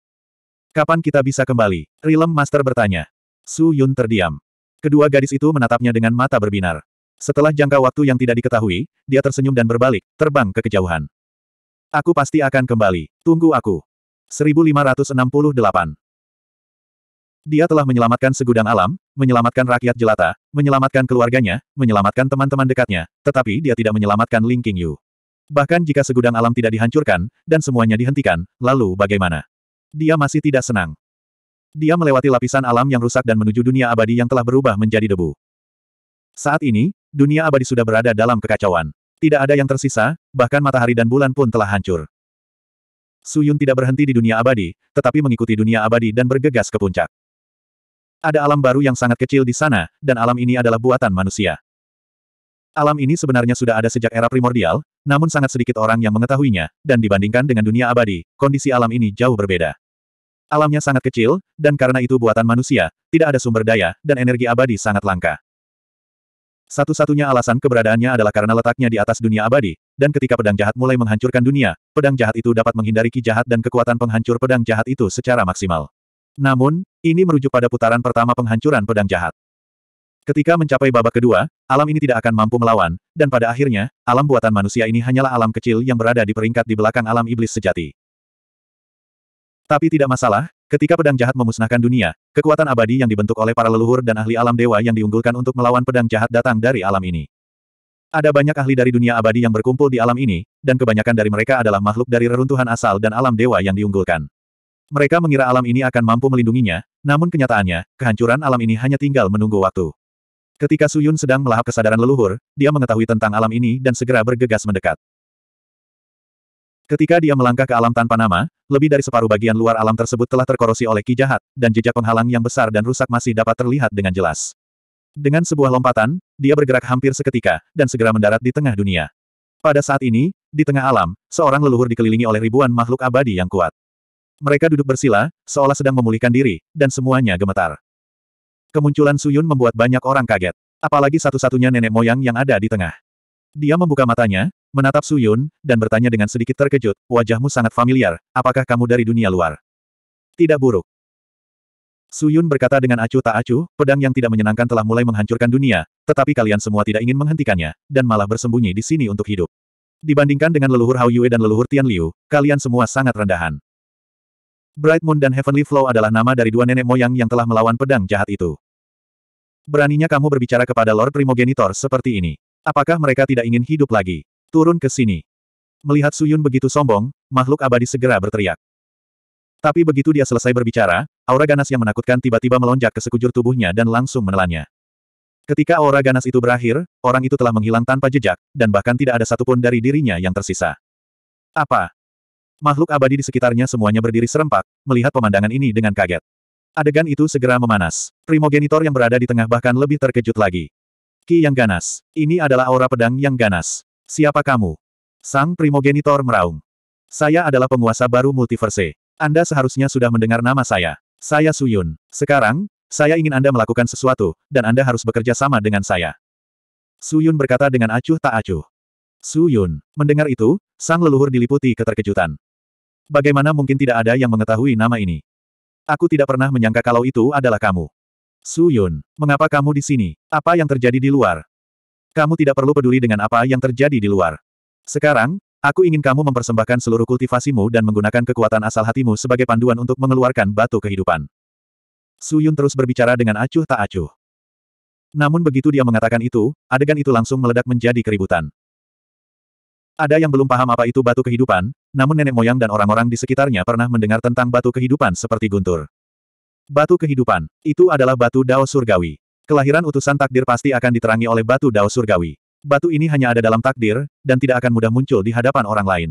Kapan kita bisa kembali? Rilem Master bertanya. Su Yun terdiam. Kedua gadis itu menatapnya dengan mata berbinar. Setelah jangka waktu yang tidak diketahui, dia tersenyum dan berbalik, terbang ke kejauhan. Aku pasti akan kembali. Tunggu aku. 1568. Dia telah menyelamatkan segudang alam, menyelamatkan rakyat jelata, menyelamatkan keluarganya, menyelamatkan teman-teman dekatnya, tetapi dia tidak menyelamatkan Ling King Bahkan jika segudang alam tidak dihancurkan, dan semuanya dihentikan, lalu bagaimana? Dia masih tidak senang. Dia melewati lapisan alam yang rusak dan menuju dunia abadi yang telah berubah menjadi debu. Saat ini, dunia abadi sudah berada dalam kekacauan. Tidak ada yang tersisa, bahkan matahari dan bulan pun telah hancur. Suyun tidak berhenti di dunia abadi, tetapi mengikuti dunia abadi dan bergegas ke puncak. Ada alam baru yang sangat kecil di sana, dan alam ini adalah buatan manusia. Alam ini sebenarnya sudah ada sejak era primordial, namun sangat sedikit orang yang mengetahuinya, dan dibandingkan dengan dunia abadi, kondisi alam ini jauh berbeda. Alamnya sangat kecil, dan karena itu buatan manusia, tidak ada sumber daya, dan energi abadi sangat langka. Satu-satunya alasan keberadaannya adalah karena letaknya di atas dunia abadi, dan ketika pedang jahat mulai menghancurkan dunia, pedang jahat itu dapat menghindari ki jahat dan kekuatan penghancur pedang jahat itu secara maksimal. Namun, ini merujuk pada putaran pertama penghancuran pedang jahat. Ketika mencapai babak kedua, alam ini tidak akan mampu melawan, dan pada akhirnya, alam buatan manusia ini hanyalah alam kecil yang berada di peringkat di belakang alam iblis sejati. Tapi tidak masalah, ketika pedang jahat memusnahkan dunia, kekuatan abadi yang dibentuk oleh para leluhur dan ahli alam dewa yang diunggulkan untuk melawan pedang jahat datang dari alam ini. Ada banyak ahli dari dunia abadi yang berkumpul di alam ini, dan kebanyakan dari mereka adalah makhluk dari reruntuhan asal dan alam dewa yang diunggulkan. Mereka mengira alam ini akan mampu melindunginya, namun kenyataannya, kehancuran alam ini hanya tinggal menunggu waktu. Ketika Suyun sedang melahap kesadaran leluhur, dia mengetahui tentang alam ini dan segera bergegas mendekat. Ketika dia melangkah ke alam tanpa nama, lebih dari separuh bagian luar alam tersebut telah terkorosi oleh ki jahat, dan jejak penghalang yang besar dan rusak masih dapat terlihat dengan jelas. Dengan sebuah lompatan, dia bergerak hampir seketika, dan segera mendarat di tengah dunia. Pada saat ini, di tengah alam, seorang leluhur dikelilingi oleh ribuan makhluk abadi yang kuat. Mereka duduk bersila, seolah sedang memulihkan diri, dan semuanya gemetar. Kemunculan Suyun membuat banyak orang kaget. Apalagi satu-satunya nenek moyang yang ada di tengah. Dia membuka matanya, menatap Suyun, dan bertanya dengan sedikit terkejut, wajahmu sangat familiar, apakah kamu dari dunia luar? Tidak buruk. Suyun berkata dengan acuh tak acuh, pedang yang tidak menyenangkan telah mulai menghancurkan dunia, tetapi kalian semua tidak ingin menghentikannya, dan malah bersembunyi di sini untuk hidup. Dibandingkan dengan leluhur Hao Yue dan leluhur Tian Liu, kalian semua sangat rendahan. Bright Moon dan Heavenly Flow adalah nama dari dua nenek moyang yang telah melawan pedang jahat itu. Beraninya kamu berbicara kepada Lord Primogenitor seperti ini. Apakah mereka tidak ingin hidup lagi? Turun ke sini. Melihat Suyun begitu sombong, makhluk abadi segera berteriak. Tapi begitu dia selesai berbicara, aura ganas yang menakutkan tiba-tiba melonjak ke sekujur tubuhnya dan langsung menelannya. Ketika aura ganas itu berakhir, orang itu telah menghilang tanpa jejak, dan bahkan tidak ada satupun dari dirinya yang tersisa. Apa? Makhluk abadi di sekitarnya semuanya berdiri serempak, melihat pemandangan ini dengan kaget. Adegan itu segera memanas. Primogenitor yang berada di tengah bahkan lebih terkejut lagi. Ki yang ganas. Ini adalah aura pedang yang ganas. Siapa kamu? Sang primogenitor meraung. Saya adalah penguasa baru multiverse. Anda seharusnya sudah mendengar nama saya. Saya Suyun. Sekarang, saya ingin Anda melakukan sesuatu, dan Anda harus bekerja sama dengan saya. Suyun berkata dengan acuh tak acuh. Suyun. Mendengar itu, sang leluhur diliputi keterkejutan. Bagaimana mungkin tidak ada yang mengetahui nama ini? Aku tidak pernah menyangka kalau itu adalah kamu. Su Yun, mengapa kamu di sini? Apa yang terjadi di luar? Kamu tidak perlu peduli dengan apa yang terjadi di luar. Sekarang, aku ingin kamu mempersembahkan seluruh kultivasimu dan menggunakan kekuatan asal hatimu sebagai panduan untuk mengeluarkan batu kehidupan. Su Yun terus berbicara dengan acuh tak acuh. Namun begitu dia mengatakan itu, adegan itu langsung meledak menjadi keributan. Ada yang belum paham apa itu batu kehidupan, namun nenek moyang dan orang-orang di sekitarnya pernah mendengar tentang batu kehidupan seperti guntur. Batu kehidupan, itu adalah batu dao surgawi. Kelahiran utusan takdir pasti akan diterangi oleh batu dao surgawi. Batu ini hanya ada dalam takdir, dan tidak akan mudah muncul di hadapan orang lain.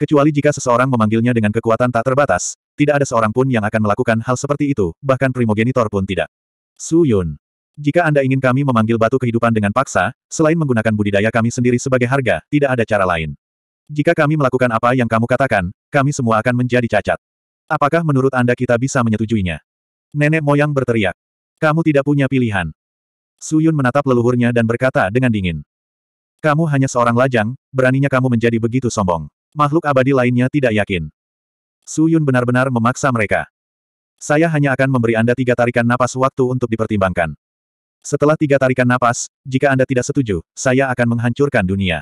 Kecuali jika seseorang memanggilnya dengan kekuatan tak terbatas, tidak ada seorang pun yang akan melakukan hal seperti itu, bahkan primogenitor pun tidak. Su Yun. Jika Anda ingin kami memanggil batu kehidupan dengan paksa, selain menggunakan budidaya kami sendiri sebagai harga, tidak ada cara lain. Jika kami melakukan apa yang kamu katakan, kami semua akan menjadi cacat. Apakah menurut Anda kita bisa menyetujuinya? Nenek moyang berteriak. Kamu tidak punya pilihan. Suyun menatap leluhurnya dan berkata dengan dingin. Kamu hanya seorang lajang, beraninya kamu menjadi begitu sombong. Makhluk abadi lainnya tidak yakin. Suyun benar-benar memaksa mereka. Saya hanya akan memberi Anda tiga tarikan napas waktu untuk dipertimbangkan. Setelah tiga tarikan napas, jika Anda tidak setuju, saya akan menghancurkan dunia.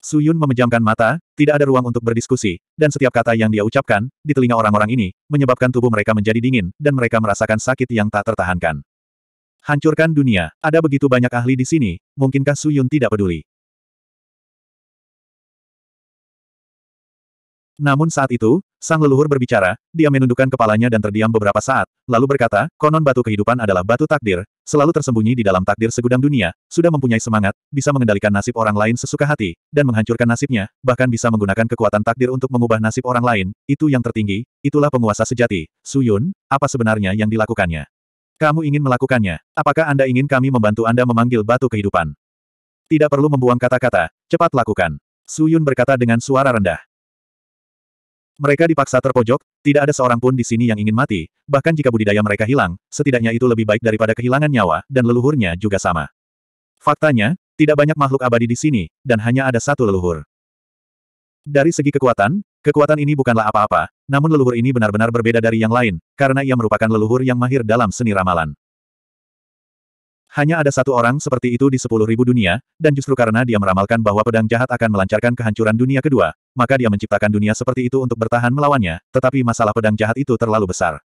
Suyun memejamkan mata, tidak ada ruang untuk berdiskusi, dan setiap kata yang dia ucapkan, di telinga orang-orang ini, menyebabkan tubuh mereka menjadi dingin, dan mereka merasakan sakit yang tak tertahankan. Hancurkan dunia, ada begitu banyak ahli di sini, mungkinkah Suyun tidak peduli? Namun saat itu, Sang leluhur berbicara, dia menundukkan kepalanya dan terdiam beberapa saat, lalu berkata, konon batu kehidupan adalah batu takdir, selalu tersembunyi di dalam takdir segudang dunia, sudah mempunyai semangat, bisa mengendalikan nasib orang lain sesuka hati, dan menghancurkan nasibnya, bahkan bisa menggunakan kekuatan takdir untuk mengubah nasib orang lain, itu yang tertinggi, itulah penguasa sejati. Suyun, apa sebenarnya yang dilakukannya? Kamu ingin melakukannya, apakah Anda ingin kami membantu Anda memanggil batu kehidupan? Tidak perlu membuang kata-kata, cepat lakukan. Suyun berkata dengan suara rendah. Mereka dipaksa terpojok, tidak ada seorang pun di sini yang ingin mati, bahkan jika budidaya mereka hilang, setidaknya itu lebih baik daripada kehilangan nyawa, dan leluhurnya juga sama. Faktanya, tidak banyak makhluk abadi di sini, dan hanya ada satu leluhur. Dari segi kekuatan, kekuatan ini bukanlah apa-apa, namun leluhur ini benar-benar berbeda dari yang lain, karena ia merupakan leluhur yang mahir dalam seni ramalan. Hanya ada satu orang seperti itu di sepuluh ribu dunia, dan justru karena dia meramalkan bahwa pedang jahat akan melancarkan kehancuran dunia kedua, maka dia menciptakan dunia seperti itu untuk bertahan melawannya, tetapi masalah pedang jahat itu terlalu besar.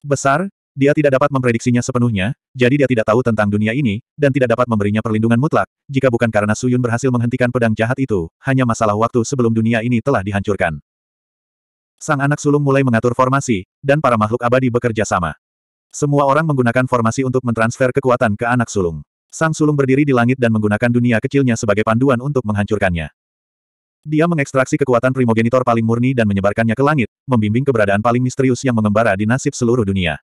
Besar? Dia tidak dapat memprediksinya sepenuhnya, jadi dia tidak tahu tentang dunia ini, dan tidak dapat memberinya perlindungan mutlak, jika bukan karena Suyun berhasil menghentikan pedang jahat itu, hanya masalah waktu sebelum dunia ini telah dihancurkan. Sang anak sulung mulai mengatur formasi, dan para makhluk abadi bekerja sama. Semua orang menggunakan formasi untuk mentransfer kekuatan ke anak sulung. Sang sulung berdiri di langit dan menggunakan dunia kecilnya sebagai panduan untuk menghancurkannya. Dia mengekstraksi kekuatan primogenitor paling murni dan menyebarkannya ke langit, membimbing keberadaan paling misterius yang mengembara di nasib seluruh dunia.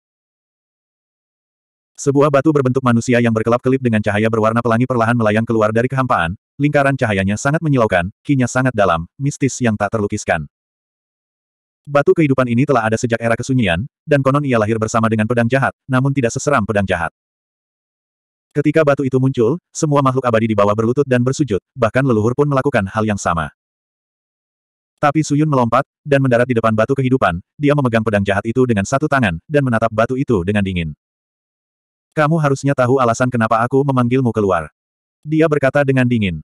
Sebuah batu berbentuk manusia yang berkelap-kelip dengan cahaya berwarna pelangi perlahan melayang keluar dari kehampaan, lingkaran cahayanya sangat menyilaukan, kinya sangat dalam, mistis yang tak terlukiskan. Batu kehidupan ini telah ada sejak era kesunyian, dan konon ia lahir bersama dengan pedang jahat, namun tidak seseram pedang jahat. Ketika batu itu muncul, semua makhluk abadi di bawah berlutut dan bersujud, bahkan leluhur pun melakukan hal yang sama. Tapi Suyun melompat, dan mendarat di depan batu kehidupan, dia memegang pedang jahat itu dengan satu tangan, dan menatap batu itu dengan dingin. Kamu harusnya tahu alasan kenapa aku memanggilmu keluar. Dia berkata dengan dingin.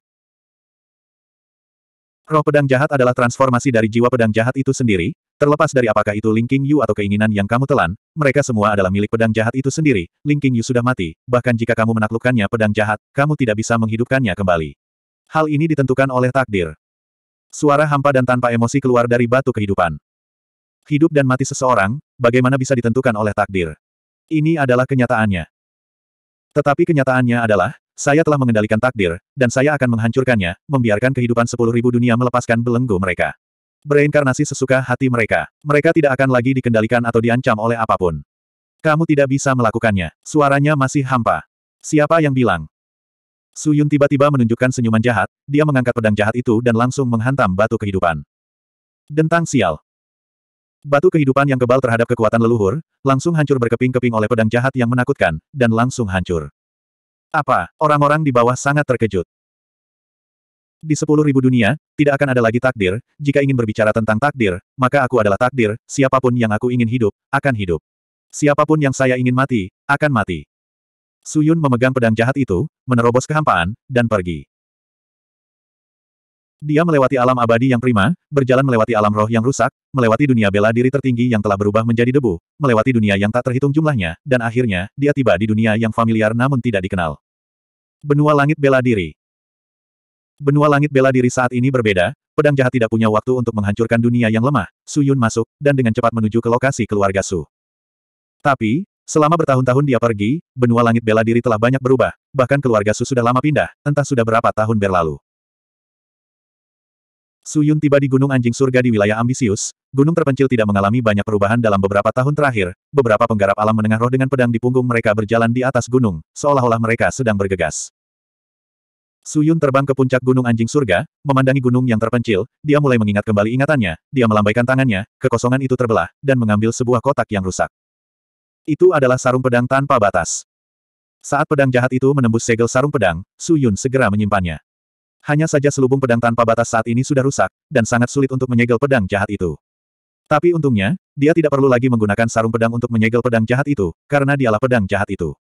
Roh pedang jahat adalah transformasi dari jiwa pedang jahat itu sendiri, terlepas dari apakah itu Ling King Yu atau keinginan yang kamu telan, mereka semua adalah milik pedang jahat itu sendiri, Ling King Yu sudah mati, bahkan jika kamu menaklukkannya pedang jahat, kamu tidak bisa menghidupkannya kembali. Hal ini ditentukan oleh takdir. Suara hampa dan tanpa emosi keluar dari batu kehidupan. Hidup dan mati seseorang, bagaimana bisa ditentukan oleh takdir? Ini adalah kenyataannya. Tetapi kenyataannya adalah, saya telah mengendalikan takdir, dan saya akan menghancurkannya, membiarkan kehidupan sepuluh ribu dunia melepaskan belenggu mereka. Bereinkarnasi sesuka hati mereka. Mereka tidak akan lagi dikendalikan atau diancam oleh apapun. Kamu tidak bisa melakukannya. Suaranya masih hampa. Siapa yang bilang? Suyun tiba-tiba menunjukkan senyuman jahat, dia mengangkat pedang jahat itu dan langsung menghantam batu kehidupan. Dentang sial. Batu kehidupan yang kebal terhadap kekuatan leluhur, langsung hancur berkeping-keping oleh pedang jahat yang menakutkan, dan langsung hancur. Apa? Orang-orang di bawah sangat terkejut. Di sepuluh ribu dunia, tidak akan ada lagi takdir, jika ingin berbicara tentang takdir, maka aku adalah takdir, siapapun yang aku ingin hidup, akan hidup. Siapapun yang saya ingin mati, akan mati. Suyun memegang pedang jahat itu, menerobos kehampaan, dan pergi. Dia melewati alam abadi yang prima, berjalan melewati alam roh yang rusak, melewati dunia bela diri tertinggi yang telah berubah menjadi debu, melewati dunia yang tak terhitung jumlahnya, dan akhirnya, dia tiba di dunia yang familiar namun tidak dikenal. Benua Langit Bela Diri Benua Langit Bela Diri saat ini berbeda, pedang jahat tidak punya waktu untuk menghancurkan dunia yang lemah, Su Yun masuk, dan dengan cepat menuju ke lokasi keluarga Su. Tapi, Selama bertahun-tahun dia pergi, benua langit bela diri telah banyak berubah, bahkan keluarga Su sudah lama pindah, entah sudah berapa tahun berlalu. Suyun tiba di Gunung Anjing Surga di wilayah ambisius, gunung terpencil tidak mengalami banyak perubahan dalam beberapa tahun terakhir, beberapa penggarap alam menengah roh dengan pedang di punggung mereka berjalan di atas gunung, seolah-olah mereka sedang bergegas. Suyun terbang ke puncak Gunung Anjing Surga, memandangi gunung yang terpencil, dia mulai mengingat kembali ingatannya, dia melambaikan tangannya, kekosongan itu terbelah, dan mengambil sebuah kotak yang rusak. Itu adalah sarung pedang tanpa batas. Saat pedang jahat itu menembus segel sarung pedang, Suyun segera menyimpannya. Hanya saja selubung pedang tanpa batas saat ini sudah rusak, dan sangat sulit untuk menyegel pedang jahat itu. Tapi untungnya, dia tidak perlu lagi menggunakan sarung pedang untuk menyegel pedang jahat itu, karena dialah pedang jahat itu.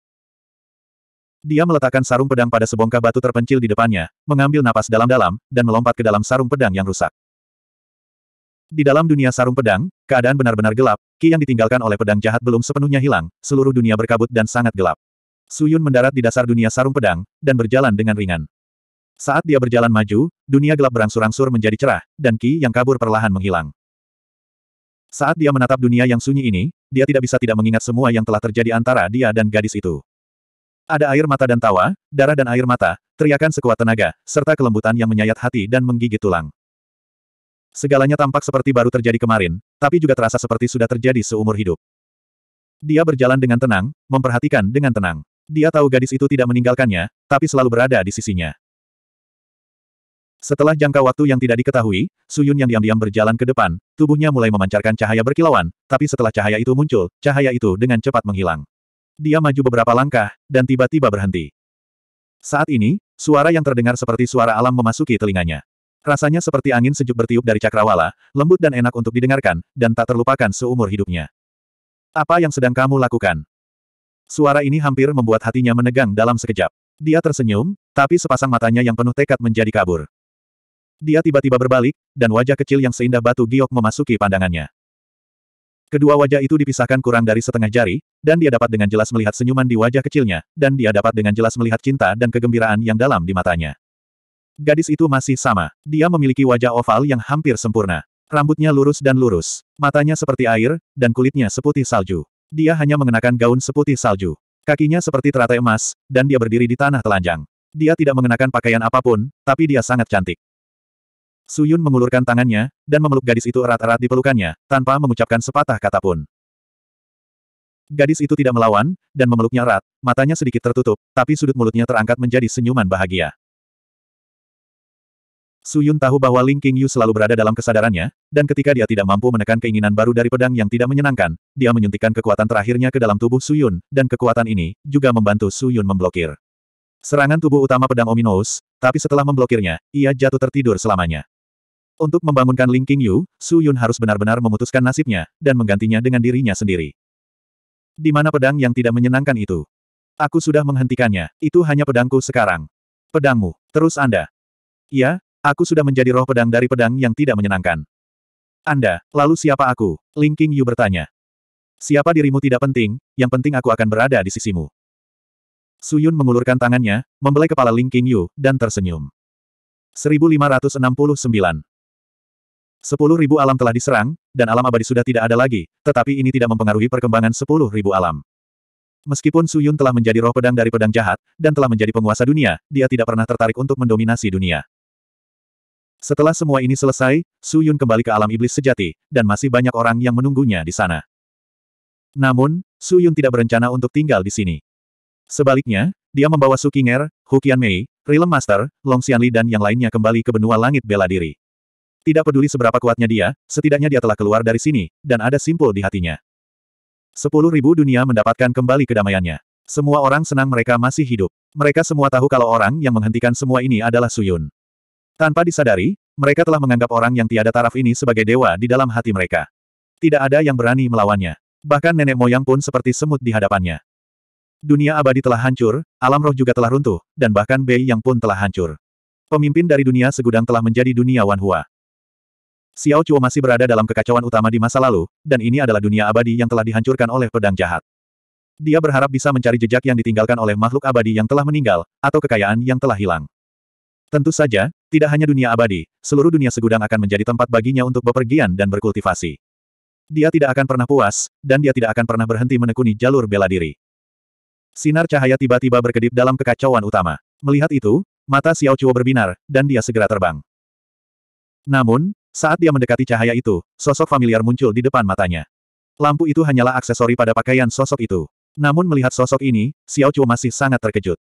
Dia meletakkan sarung pedang pada sebongkah batu terpencil di depannya, mengambil napas dalam-dalam, dan melompat ke dalam sarung pedang yang rusak. Di dalam dunia sarung pedang, keadaan benar-benar gelap, ki yang ditinggalkan oleh pedang jahat belum sepenuhnya hilang, seluruh dunia berkabut dan sangat gelap. Suyun mendarat di dasar dunia sarung pedang, dan berjalan dengan ringan. Saat dia berjalan maju, dunia gelap berangsur-angsur menjadi cerah, dan Ki yang kabur perlahan menghilang. Saat dia menatap dunia yang sunyi ini, dia tidak bisa tidak mengingat semua yang telah terjadi antara dia dan gadis itu. Ada air mata dan tawa, darah dan air mata, teriakan sekuat tenaga, serta kelembutan yang menyayat hati dan menggigit tulang. Segalanya tampak seperti baru terjadi kemarin, tapi juga terasa seperti sudah terjadi seumur hidup. Dia berjalan dengan tenang, memperhatikan dengan tenang. Dia tahu gadis itu tidak meninggalkannya, tapi selalu berada di sisinya. Setelah jangka waktu yang tidak diketahui, Suyun yang diam-diam berjalan ke depan, tubuhnya mulai memancarkan cahaya berkilauan, tapi setelah cahaya itu muncul, cahaya itu dengan cepat menghilang. Dia maju beberapa langkah, dan tiba-tiba berhenti. Saat ini, suara yang terdengar seperti suara alam memasuki telinganya. Rasanya seperti angin sejuk bertiup dari cakrawala, lembut dan enak untuk didengarkan, dan tak terlupakan seumur hidupnya. Apa yang sedang kamu lakukan? Suara ini hampir membuat hatinya menegang dalam sekejap. Dia tersenyum, tapi sepasang matanya yang penuh tekad menjadi kabur. Dia tiba-tiba berbalik, dan wajah kecil yang seindah batu giok memasuki pandangannya. Kedua wajah itu dipisahkan kurang dari setengah jari, dan dia dapat dengan jelas melihat senyuman di wajah kecilnya, dan dia dapat dengan jelas melihat cinta dan kegembiraan yang dalam di matanya. Gadis itu masih sama. Dia memiliki wajah oval yang hampir sempurna. Rambutnya lurus dan lurus. Matanya seperti air, dan kulitnya seputih salju. Dia hanya mengenakan gaun seputih salju. Kakinya seperti teratai emas, dan dia berdiri di tanah telanjang. Dia tidak mengenakan pakaian apapun, tapi dia sangat cantik. Su Yun mengulurkan tangannya, dan memeluk gadis itu erat-erat di pelukannya, tanpa mengucapkan sepatah kata pun. Gadis itu tidak melawan, dan memeluknya erat, matanya sedikit tertutup, tapi sudut mulutnya terangkat menjadi senyuman bahagia. Su Yun tahu bahwa Ling King Yu selalu berada dalam kesadarannya, dan ketika dia tidak mampu menekan keinginan baru dari pedang yang tidak menyenangkan, dia menyuntikkan kekuatan terakhirnya ke dalam tubuh Su Yun, dan kekuatan ini juga membantu Su Yun memblokir. Serangan tubuh utama pedang Ominous, tapi setelah memblokirnya, ia jatuh tertidur selamanya. Untuk membangunkan Ling Qingyu, Su Yun harus benar-benar memutuskan nasibnya, dan menggantinya dengan dirinya sendiri. Di mana pedang yang tidak menyenangkan itu? Aku sudah menghentikannya, itu hanya pedangku sekarang. Pedangmu, terus Anda. Ya, aku sudah menjadi roh pedang dari pedang yang tidak menyenangkan. Anda, lalu siapa aku? Ling Qingyu bertanya. Siapa dirimu tidak penting, yang penting aku akan berada di sisimu. Su Yun mengulurkan tangannya, membelai kepala Ling Qingyu, dan tersenyum. 1569 Sepuluh ribu alam telah diserang, dan alam abadi sudah tidak ada lagi, tetapi ini tidak mempengaruhi perkembangan sepuluh ribu alam. Meskipun Suyun telah menjadi roh pedang dari pedang jahat, dan telah menjadi penguasa dunia, dia tidak pernah tertarik untuk mendominasi dunia. Setelah semua ini selesai, Suyun kembali ke alam iblis sejati, dan masih banyak orang yang menunggunya di sana. Namun, Suyun tidak berencana untuk tinggal di sini. Sebaliknya, dia membawa Su Qinger, Hu Mei, Rilem Master, Long Xianli dan yang lainnya kembali ke benua langit bela diri. Tidak peduli seberapa kuatnya dia, setidaknya dia telah keluar dari sini, dan ada simpul di hatinya. Sepuluh ribu dunia mendapatkan kembali kedamaiannya. Semua orang senang mereka masih hidup. Mereka semua tahu kalau orang yang menghentikan semua ini adalah Suyun. Tanpa disadari, mereka telah menganggap orang yang tiada taraf ini sebagai dewa di dalam hati mereka. Tidak ada yang berani melawannya. Bahkan nenek moyang pun seperti semut di hadapannya. Dunia abadi telah hancur, alam roh juga telah runtuh, dan bahkan Bei Yang pun telah hancur. Pemimpin dari dunia segudang telah menjadi dunia Wanhua. Xiao Chuo masih berada dalam kekacauan utama di masa lalu, dan ini adalah dunia abadi yang telah dihancurkan oleh pedang jahat. Dia berharap bisa mencari jejak yang ditinggalkan oleh makhluk abadi yang telah meninggal, atau kekayaan yang telah hilang. Tentu saja, tidak hanya dunia abadi, seluruh dunia segudang akan menjadi tempat baginya untuk bepergian dan berkultivasi. Dia tidak akan pernah puas, dan dia tidak akan pernah berhenti menekuni jalur bela diri. Sinar cahaya tiba-tiba berkedip dalam kekacauan utama. Melihat itu, mata Xiao Chuo berbinar, dan dia segera terbang. Namun, saat dia mendekati cahaya itu, sosok familiar muncul di depan matanya. Lampu itu hanyalah aksesori pada pakaian sosok itu. Namun melihat sosok ini, Xiao Chuo masih sangat terkejut.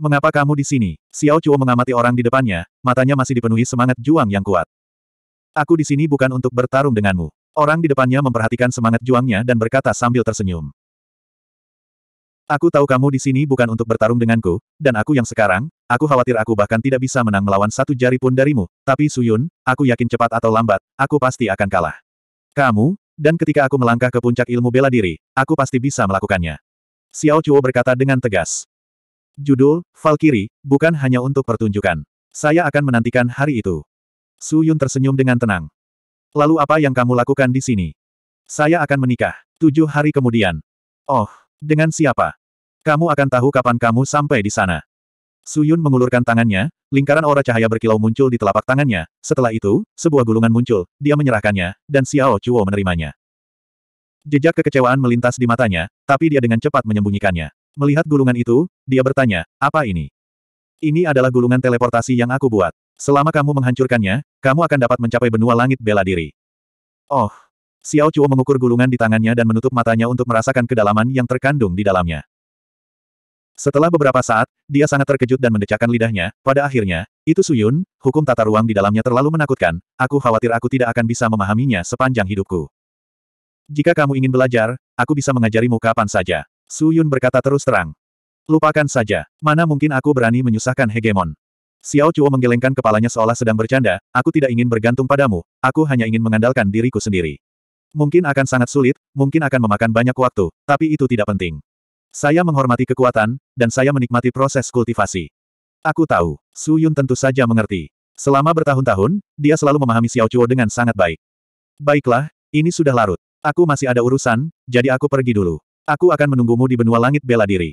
Mengapa kamu di sini? Xiao Chuo mengamati orang di depannya, matanya masih dipenuhi semangat juang yang kuat. Aku di sini bukan untuk bertarung denganmu. Orang di depannya memperhatikan semangat juangnya dan berkata sambil tersenyum. Aku tahu kamu di sini bukan untuk bertarung denganku, dan aku yang sekarang, aku khawatir aku bahkan tidak bisa menang melawan satu jari pun darimu, tapi Suyun, aku yakin cepat atau lambat, aku pasti akan kalah. Kamu, dan ketika aku melangkah ke puncak ilmu bela diri, aku pasti bisa melakukannya. Xiao Chuo berkata dengan tegas. Judul, Valkyrie, bukan hanya untuk pertunjukan. Saya akan menantikan hari itu. Suyun tersenyum dengan tenang. Lalu apa yang kamu lakukan di sini? Saya akan menikah. Tujuh hari kemudian. Oh, dengan siapa? Kamu akan tahu kapan kamu sampai di sana. Suyun mengulurkan tangannya, lingkaran aura cahaya berkilau muncul di telapak tangannya. Setelah itu, sebuah gulungan muncul, dia menyerahkannya, dan Xiao Chuo menerimanya. Jejak kekecewaan melintas di matanya, tapi dia dengan cepat menyembunyikannya. Melihat gulungan itu, dia bertanya, apa ini? Ini adalah gulungan teleportasi yang aku buat. Selama kamu menghancurkannya, kamu akan dapat mencapai benua langit bela diri. Oh, Xiao Chuo mengukur gulungan di tangannya dan menutup matanya untuk merasakan kedalaman yang terkandung di dalamnya. Setelah beberapa saat, dia sangat terkejut dan mendecakkan lidahnya, pada akhirnya, itu Suyun, hukum tata ruang di dalamnya terlalu menakutkan, aku khawatir aku tidak akan bisa memahaminya sepanjang hidupku. Jika kamu ingin belajar, aku bisa mengajarimu kapan saja. Suyun berkata terus terang. Lupakan saja, mana mungkin aku berani menyusahkan hegemon. Xiao Chuo menggelengkan kepalanya seolah sedang bercanda, aku tidak ingin bergantung padamu, aku hanya ingin mengandalkan diriku sendiri. Mungkin akan sangat sulit, mungkin akan memakan banyak waktu, tapi itu tidak penting. Saya menghormati kekuatan, dan saya menikmati proses kultivasi. Aku tahu, Su Yun tentu saja mengerti. Selama bertahun-tahun, dia selalu memahami Xiao Chuo dengan sangat baik. Baiklah, ini sudah larut. Aku masih ada urusan, jadi aku pergi dulu. Aku akan menunggumu di benua langit bela diri.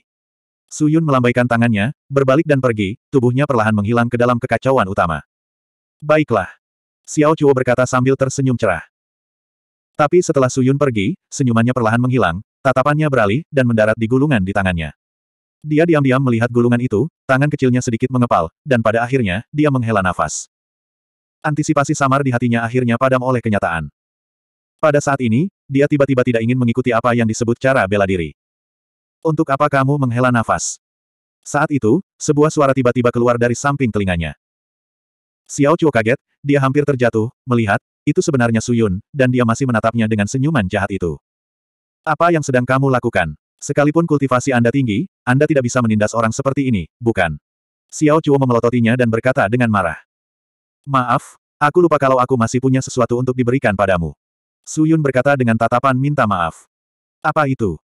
Su Yun melambaikan tangannya, berbalik dan pergi, tubuhnya perlahan menghilang ke dalam kekacauan utama. Baiklah. Xiao Chuo berkata sambil tersenyum cerah. Tapi setelah Suyun pergi, senyumannya perlahan menghilang, tatapannya beralih, dan mendarat di gulungan di tangannya. Dia diam-diam melihat gulungan itu, tangan kecilnya sedikit mengepal, dan pada akhirnya, dia menghela nafas. Antisipasi samar di hatinya akhirnya padam oleh kenyataan. Pada saat ini, dia tiba-tiba tidak ingin mengikuti apa yang disebut cara bela diri. Untuk apa kamu menghela nafas? Saat itu, sebuah suara tiba-tiba keluar dari samping telinganya. Xiao Chuo kaget, dia hampir terjatuh, melihat, itu sebenarnya Suyun, dan dia masih menatapnya dengan senyuman jahat itu. Apa yang sedang kamu lakukan? Sekalipun kultivasi Anda tinggi, Anda tidak bisa menindas orang seperti ini, bukan? Xiao Chuo memelototinya dan berkata dengan marah. Maaf, aku lupa kalau aku masih punya sesuatu untuk diberikan padamu. Suyun berkata dengan tatapan minta maaf. Apa itu?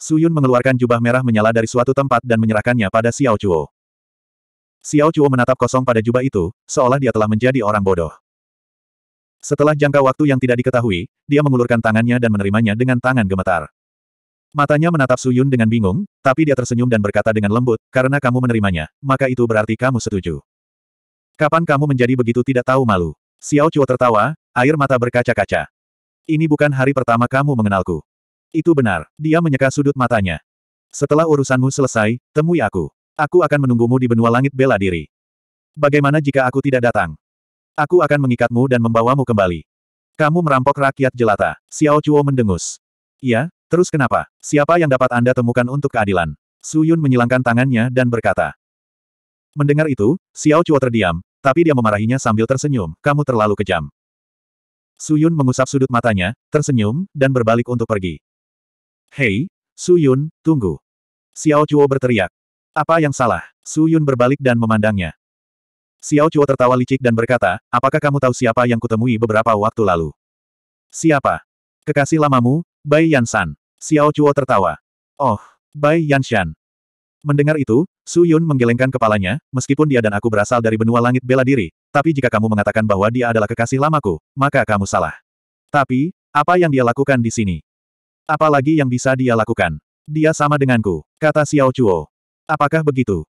Suyun mengeluarkan jubah merah menyala dari suatu tempat dan menyerahkannya pada Xiao Chuo. Xiao Chuo menatap kosong pada jubah itu, seolah dia telah menjadi orang bodoh. Setelah jangka waktu yang tidak diketahui, dia mengulurkan tangannya dan menerimanya dengan tangan gemetar. Matanya menatap Suyun dengan bingung, tapi dia tersenyum dan berkata dengan lembut, karena kamu menerimanya, maka itu berarti kamu setuju. Kapan kamu menjadi begitu tidak tahu malu? Xiao Chuo tertawa, air mata berkaca-kaca. Ini bukan hari pertama kamu mengenalku. Itu benar, dia menyeka sudut matanya. Setelah urusanmu selesai, temui aku. Aku akan menunggumu di benua langit bela diri. Bagaimana jika aku tidak datang? Aku akan mengikatmu dan membawamu kembali. Kamu merampok rakyat jelata. Xiao Chuo mendengus. Iya, terus kenapa? Siapa yang dapat Anda temukan untuk keadilan? Su Yun menyilangkan tangannya dan berkata. Mendengar itu, Xiao Chuo terdiam, tapi dia memarahinya sambil tersenyum, kamu terlalu kejam. Su Yun mengusap sudut matanya, tersenyum, dan berbalik untuk pergi. Hei, Su Yun, tunggu. Xiao Chuo berteriak. Apa yang salah? Su Yun berbalik dan memandangnya. Xiao Chuo tertawa licik dan berkata, apakah kamu tahu siapa yang kutemui beberapa waktu lalu? Siapa? Kekasih lamamu, Bai Yanshan. Xiao Chuo tertawa. Oh, Bai Yanshan. Mendengar itu, Su Yun menggelengkan kepalanya, meskipun dia dan aku berasal dari benua langit bela diri, tapi jika kamu mengatakan bahwa dia adalah kekasih lamaku, maka kamu salah. Tapi, apa yang dia lakukan di sini? Apalagi yang bisa dia lakukan? Dia sama denganku, kata Xiao Chuo. Apakah begitu?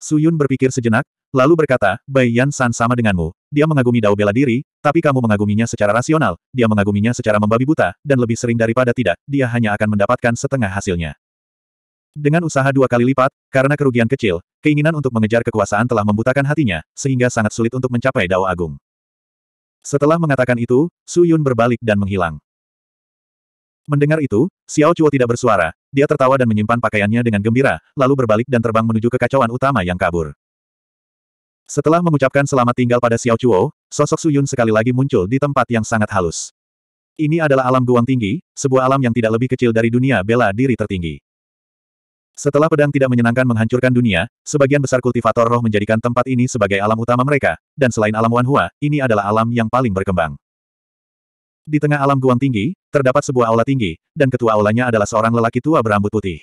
Su Yun berpikir sejenak, Lalu berkata, Bai Yan San sama denganmu, dia mengagumi dao bela diri, tapi kamu mengaguminya secara rasional, dia mengaguminya secara membabi buta, dan lebih sering daripada tidak, dia hanya akan mendapatkan setengah hasilnya. Dengan usaha dua kali lipat, karena kerugian kecil, keinginan untuk mengejar kekuasaan telah membutakan hatinya, sehingga sangat sulit untuk mencapai dao agung. Setelah mengatakan itu, Su Yun berbalik dan menghilang. Mendengar itu, Xiao Chuo tidak bersuara, dia tertawa dan menyimpan pakaiannya dengan gembira, lalu berbalik dan terbang menuju kekacauan utama yang kabur. Setelah mengucapkan selamat tinggal pada Xiao Chuo, sosok Su Yun sekali lagi muncul di tempat yang sangat halus. Ini adalah alam guang tinggi, sebuah alam yang tidak lebih kecil dari dunia bela diri tertinggi. Setelah pedang tidak menyenangkan menghancurkan dunia, sebagian besar kultivator roh menjadikan tempat ini sebagai alam utama mereka, dan selain alam Wanhua, ini adalah alam yang paling berkembang. Di tengah alam guang tinggi, terdapat sebuah aula tinggi, dan ketua aulanya adalah seorang lelaki tua berambut putih.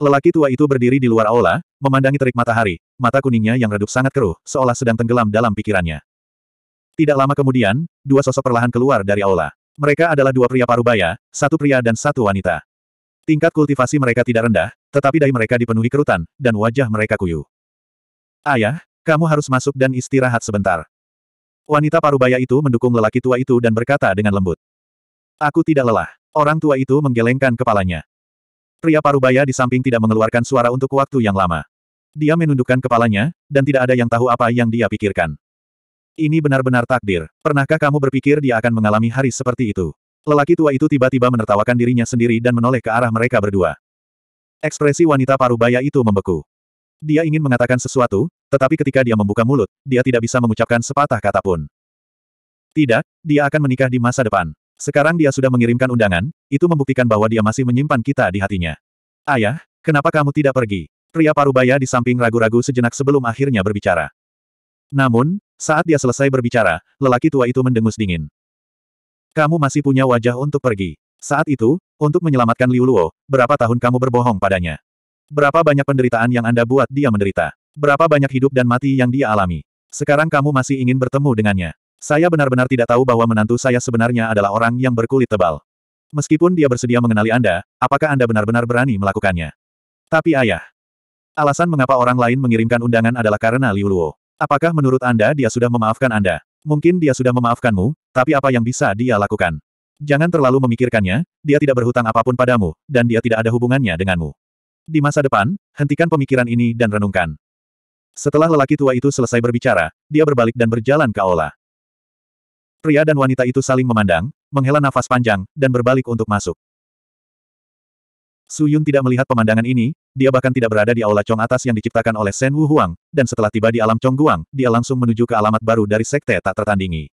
Lelaki tua itu berdiri di luar aula, memandangi terik matahari, mata kuningnya yang redup sangat keruh, seolah sedang tenggelam dalam pikirannya. Tidak lama kemudian, dua sosok perlahan keluar dari aula. Mereka adalah dua pria parubaya, satu pria dan satu wanita. Tingkat kultivasi mereka tidak rendah, tetapi dahi mereka dipenuhi kerutan, dan wajah mereka kuyu. Ayah, kamu harus masuk dan istirahat sebentar. Wanita parubaya itu mendukung lelaki tua itu dan berkata dengan lembut. Aku tidak lelah. Orang tua itu menggelengkan kepalanya. Pria parubaya di samping tidak mengeluarkan suara untuk waktu yang lama. Dia menundukkan kepalanya, dan tidak ada yang tahu apa yang dia pikirkan. Ini benar-benar takdir. Pernahkah kamu berpikir dia akan mengalami hari seperti itu? Lelaki tua itu tiba-tiba menertawakan dirinya sendiri dan menoleh ke arah mereka berdua. Ekspresi wanita parubaya itu membeku. Dia ingin mengatakan sesuatu, tetapi ketika dia membuka mulut, dia tidak bisa mengucapkan sepatah kata pun. Tidak, dia akan menikah di masa depan. Sekarang dia sudah mengirimkan undangan, itu membuktikan bahwa dia masih menyimpan kita di hatinya. Ayah, kenapa kamu tidak pergi? Pria parubaya di samping ragu-ragu sejenak sebelum akhirnya berbicara. Namun, saat dia selesai berbicara, lelaki tua itu mendengus dingin. Kamu masih punya wajah untuk pergi. Saat itu, untuk menyelamatkan Liu Luo, berapa tahun kamu berbohong padanya? Berapa banyak penderitaan yang Anda buat dia menderita? Berapa banyak hidup dan mati yang dia alami? Sekarang kamu masih ingin bertemu dengannya. Saya benar-benar tidak tahu bahwa menantu saya sebenarnya adalah orang yang berkulit tebal. Meskipun dia bersedia mengenali Anda, apakah Anda benar-benar berani melakukannya? Tapi ayah, alasan mengapa orang lain mengirimkan undangan adalah karena Liu Luo. Apakah menurut Anda dia sudah memaafkan Anda? Mungkin dia sudah memaafkanmu, tapi apa yang bisa dia lakukan? Jangan terlalu memikirkannya, dia tidak berhutang apapun padamu, dan dia tidak ada hubungannya denganmu. Di masa depan, hentikan pemikiran ini dan renungkan. Setelah lelaki tua itu selesai berbicara, dia berbalik dan berjalan ke aula. Pria dan wanita itu saling memandang, menghela nafas panjang, dan berbalik untuk masuk. Su Yun tidak melihat pemandangan ini, dia bahkan tidak berada di aula Chong atas yang diciptakan oleh Shen Wu Huang, dan setelah tiba di alam Chong Guang, dia langsung menuju ke alamat baru dari sekte tak tertandingi.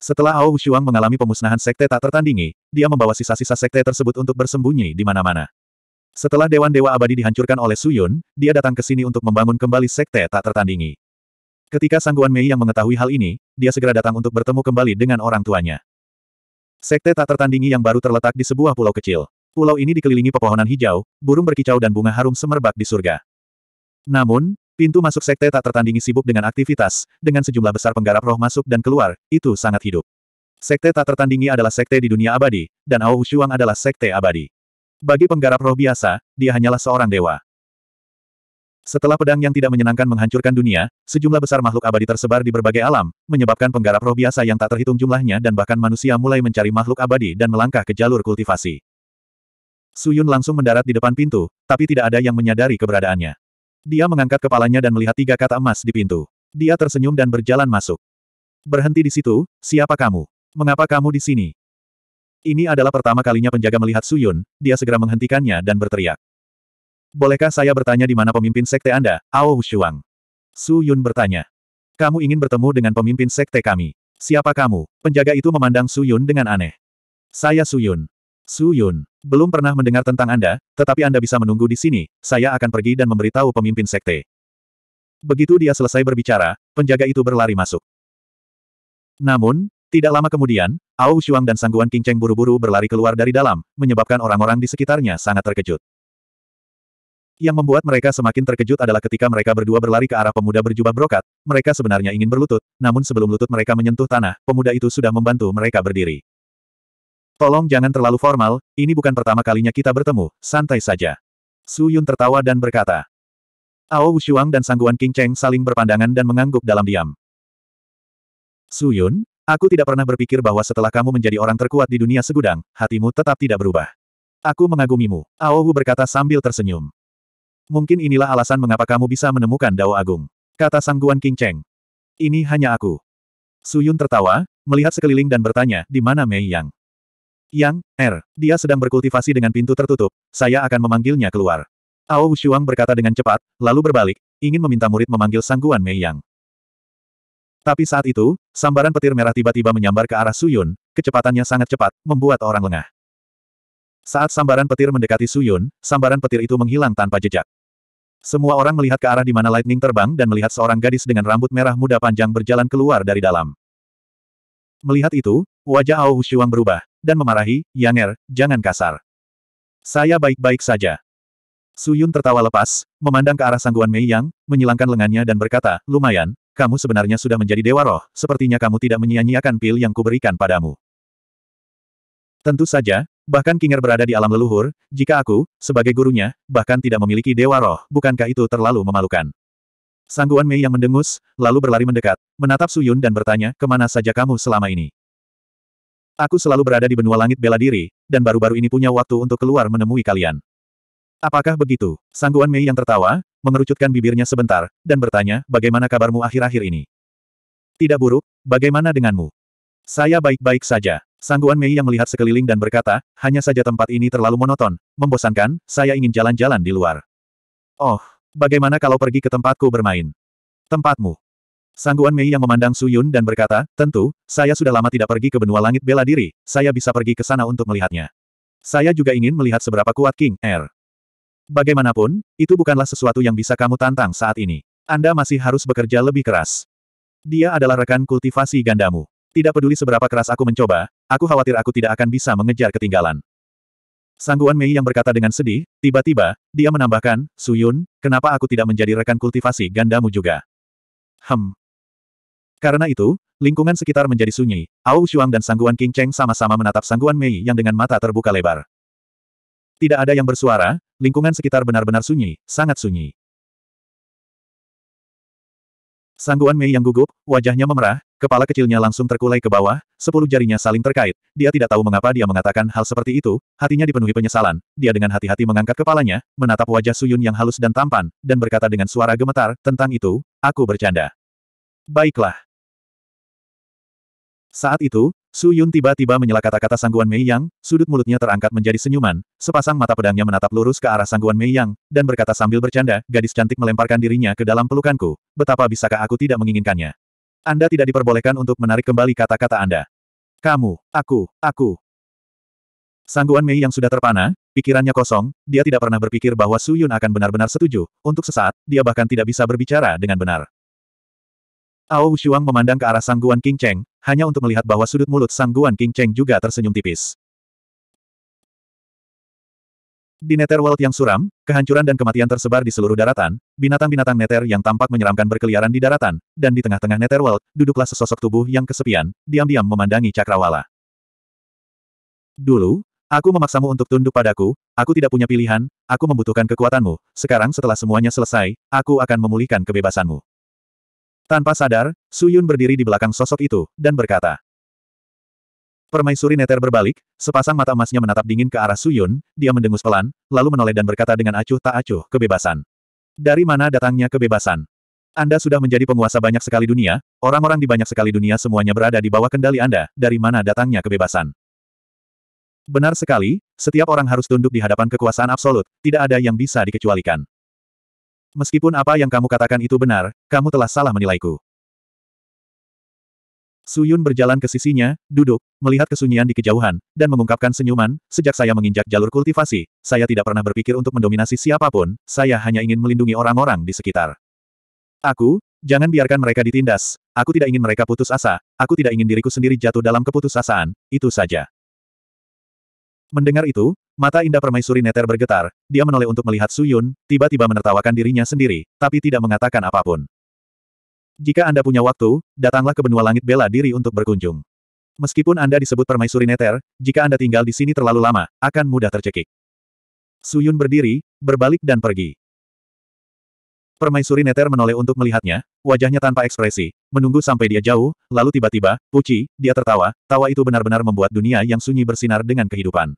Setelah Ao Shuang mengalami pemusnahan sekte tak tertandingi, dia membawa sisa-sisa sekte tersebut untuk bersembunyi di mana-mana. Setelah Dewan Dewa Abadi dihancurkan oleh Su Yun, dia datang ke sini untuk membangun kembali sekte tak tertandingi. Ketika Sangguan Mei yang mengetahui hal ini, dia segera datang untuk bertemu kembali dengan orang tuanya. Sekte tak tertandingi yang baru terletak di sebuah pulau kecil. Pulau ini dikelilingi pepohonan hijau, burung berkicau dan bunga harum semerbak di surga. Namun, pintu masuk sekte tak tertandingi sibuk dengan aktivitas, dengan sejumlah besar penggarap roh masuk dan keluar, itu sangat hidup. Sekte tak tertandingi adalah sekte di dunia abadi, dan Ao Shuang adalah sekte abadi. Bagi penggarap roh biasa, dia hanyalah seorang dewa. Setelah pedang yang tidak menyenangkan menghancurkan dunia, sejumlah besar makhluk abadi tersebar di berbagai alam, menyebabkan penggarap roh biasa yang tak terhitung jumlahnya dan bahkan manusia mulai mencari makhluk abadi dan melangkah ke jalur kultivasi. Suyun langsung mendarat di depan pintu, tapi tidak ada yang menyadari keberadaannya. Dia mengangkat kepalanya dan melihat tiga kata emas di pintu. Dia tersenyum dan berjalan masuk. Berhenti di situ, siapa kamu? Mengapa kamu di sini? Ini adalah pertama kalinya penjaga melihat Suyun, dia segera menghentikannya dan berteriak. Bolehkah saya bertanya di mana pemimpin sekte Anda, Ao Wushuang? Su Yun bertanya. Kamu ingin bertemu dengan pemimpin sekte kami. Siapa kamu? Penjaga itu memandang Su Yun dengan aneh. Saya Su Yun. Su Yun, belum pernah mendengar tentang Anda, tetapi Anda bisa menunggu di sini, saya akan pergi dan memberitahu pemimpin sekte. Begitu dia selesai berbicara, penjaga itu berlari masuk. Namun, tidak lama kemudian, Ao Shuang dan Sangguan Kingcheng buru-buru berlari keluar dari dalam, menyebabkan orang-orang di sekitarnya sangat terkejut. Yang membuat mereka semakin terkejut adalah ketika mereka berdua berlari ke arah pemuda berjubah brokat, mereka sebenarnya ingin berlutut, namun sebelum lutut mereka menyentuh tanah, pemuda itu sudah membantu mereka berdiri. Tolong jangan terlalu formal, ini bukan pertama kalinya kita bertemu, santai saja. Su Yun tertawa dan berkata. Ao Wushuang dan Sangguan King Cheng saling berpandangan dan mengangguk dalam diam. Su Yun, aku tidak pernah berpikir bahwa setelah kamu menjadi orang terkuat di dunia segudang, hatimu tetap tidak berubah. Aku mengagumimu, Ao Wu berkata sambil tersenyum. Mungkin inilah alasan mengapa kamu bisa menemukan Dao Agung. Kata Sangguan King Cheng. Ini hanya aku. Suyun tertawa, melihat sekeliling dan bertanya, di mana Mei Yang? Yang, Er, dia sedang berkultivasi dengan pintu tertutup, saya akan memanggilnya keluar. Ao Wushuang berkata dengan cepat, lalu berbalik, ingin meminta murid memanggil Sangguan Mei Yang. Tapi saat itu, sambaran petir merah tiba-tiba menyambar ke arah Suyun, kecepatannya sangat cepat, membuat orang lengah. Saat sambaran petir mendekati Suyun, sambaran petir itu menghilang tanpa jejak. Semua orang melihat ke arah di mana Lightning terbang dan melihat seorang gadis dengan rambut merah muda panjang berjalan keluar dari dalam. Melihat itu, wajah Ao Hushuang berubah, dan memarahi, Yang Er, jangan kasar. Saya baik-baik saja. Su Yun tertawa lepas, memandang ke arah sangguan Mei Yang, menyilangkan lengannya dan berkata, lumayan, kamu sebenarnya sudah menjadi dewa roh, sepertinya kamu tidak menyia-nyiakan pil yang kuberikan padamu. Tentu saja, Bahkan Kinger berada di alam leluhur, jika aku, sebagai gurunya, bahkan tidak memiliki dewa roh, bukankah itu terlalu memalukan? Sangguan Mei yang mendengus, lalu berlari mendekat, menatap Suyun dan bertanya, kemana saja kamu selama ini? Aku selalu berada di benua langit bela diri, dan baru-baru ini punya waktu untuk keluar menemui kalian. Apakah begitu? Sangguan Mei yang tertawa, mengerucutkan bibirnya sebentar, dan bertanya, bagaimana kabarmu akhir-akhir ini? Tidak buruk, bagaimana denganmu? Saya baik-baik saja. Sangguan Mei yang melihat sekeliling dan berkata, hanya saja tempat ini terlalu monoton, membosankan, saya ingin jalan-jalan di luar. Oh, bagaimana kalau pergi ke tempatku bermain? Tempatmu. Sangguan Mei yang memandang Su Yun dan berkata, tentu, saya sudah lama tidak pergi ke benua langit bela diri, saya bisa pergi ke sana untuk melihatnya. Saya juga ingin melihat seberapa kuat King Air. Er. Bagaimanapun, itu bukanlah sesuatu yang bisa kamu tantang saat ini. Anda masih harus bekerja lebih keras. Dia adalah rekan kultivasi gandamu. Tidak peduli seberapa keras aku mencoba, Aku khawatir aku tidak akan bisa mengejar ketinggalan. Sangguan Mei yang berkata dengan sedih, tiba-tiba, dia menambahkan, Suyun, kenapa aku tidak menjadi rekan kultivasi gandamu juga? Hem. Karena itu, lingkungan sekitar menjadi sunyi, Ao Shuang dan Sangguan King Cheng sama-sama menatap Sangguan Mei yang dengan mata terbuka lebar. Tidak ada yang bersuara, lingkungan sekitar benar-benar sunyi, sangat sunyi. Sangguan Mei yang gugup, wajahnya memerah, kepala kecilnya langsung terkulai ke bawah, sepuluh jarinya saling terkait. Dia tidak tahu mengapa dia mengatakan hal seperti itu, hatinya dipenuhi penyesalan. Dia dengan hati-hati mengangkat kepalanya, menatap wajah Suyun yang halus dan tampan, dan berkata dengan suara gemetar, tentang itu, aku bercanda. Baiklah. Saat itu, Su Yun tiba-tiba menyela kata-kata sangguan Mei Yang, sudut mulutnya terangkat menjadi senyuman, sepasang mata pedangnya menatap lurus ke arah sangguan Mei Yang, dan berkata sambil bercanda, gadis cantik melemparkan dirinya ke dalam pelukanku, betapa bisakah aku tidak menginginkannya. Anda tidak diperbolehkan untuk menarik kembali kata-kata Anda. Kamu, aku, aku. Sangguan Mei Yang sudah terpana, pikirannya kosong, dia tidak pernah berpikir bahwa Su Yun akan benar-benar setuju, untuk sesaat, dia bahkan tidak bisa berbicara dengan benar. Ao Shuang memandang ke arah Sangguan King Cheng, hanya untuk melihat bahwa sudut mulut Sangguan King Cheng juga tersenyum tipis. Di Netherworld yang suram, kehancuran dan kematian tersebar di seluruh daratan, binatang-binatang Nether yang tampak menyeramkan berkeliaran di daratan, dan di tengah-tengah Netherworld, duduklah sesosok tubuh yang kesepian, diam-diam memandangi Cakrawala. Dulu, aku memaksamu untuk tunduk padaku, aku tidak punya pilihan, aku membutuhkan kekuatanmu, sekarang setelah semuanya selesai, aku akan memulihkan kebebasanmu. Tanpa sadar, Su Yun berdiri di belakang sosok itu, dan berkata. Permaisuri Neter berbalik, sepasang mata emasnya menatap dingin ke arah Su Yun. dia mendengus pelan, lalu menoleh dan berkata dengan acuh tak acuh, kebebasan. Dari mana datangnya kebebasan? Anda sudah menjadi penguasa banyak sekali dunia, orang-orang di banyak sekali dunia semuanya berada di bawah kendali Anda, dari mana datangnya kebebasan? Benar sekali, setiap orang harus tunduk di hadapan kekuasaan absolut, tidak ada yang bisa dikecualikan. Meskipun apa yang kamu katakan itu benar, kamu telah salah menilaiku. Suyun berjalan ke sisinya, duduk, melihat kesunyian di kejauhan, dan mengungkapkan senyuman, sejak saya menginjak jalur kultivasi, saya tidak pernah berpikir untuk mendominasi siapapun, saya hanya ingin melindungi orang-orang di sekitar. Aku, jangan biarkan mereka ditindas, aku tidak ingin mereka putus asa, aku tidak ingin diriku sendiri jatuh dalam keputusasaan, itu saja. Mendengar itu, Mata indah permaisuri Neter bergetar, dia menoleh untuk melihat Suyun, tiba-tiba menertawakan dirinya sendiri, tapi tidak mengatakan apapun. Jika Anda punya waktu, datanglah ke benua langit bela diri untuk berkunjung. Meskipun Anda disebut permaisuri Neter, jika Anda tinggal di sini terlalu lama, akan mudah tercekik. Suyun berdiri, berbalik dan pergi. Permaisuri Neter menoleh untuk melihatnya, wajahnya tanpa ekspresi, menunggu sampai dia jauh, lalu tiba-tiba, puci, dia tertawa, tawa itu benar-benar membuat dunia yang sunyi bersinar dengan kehidupan.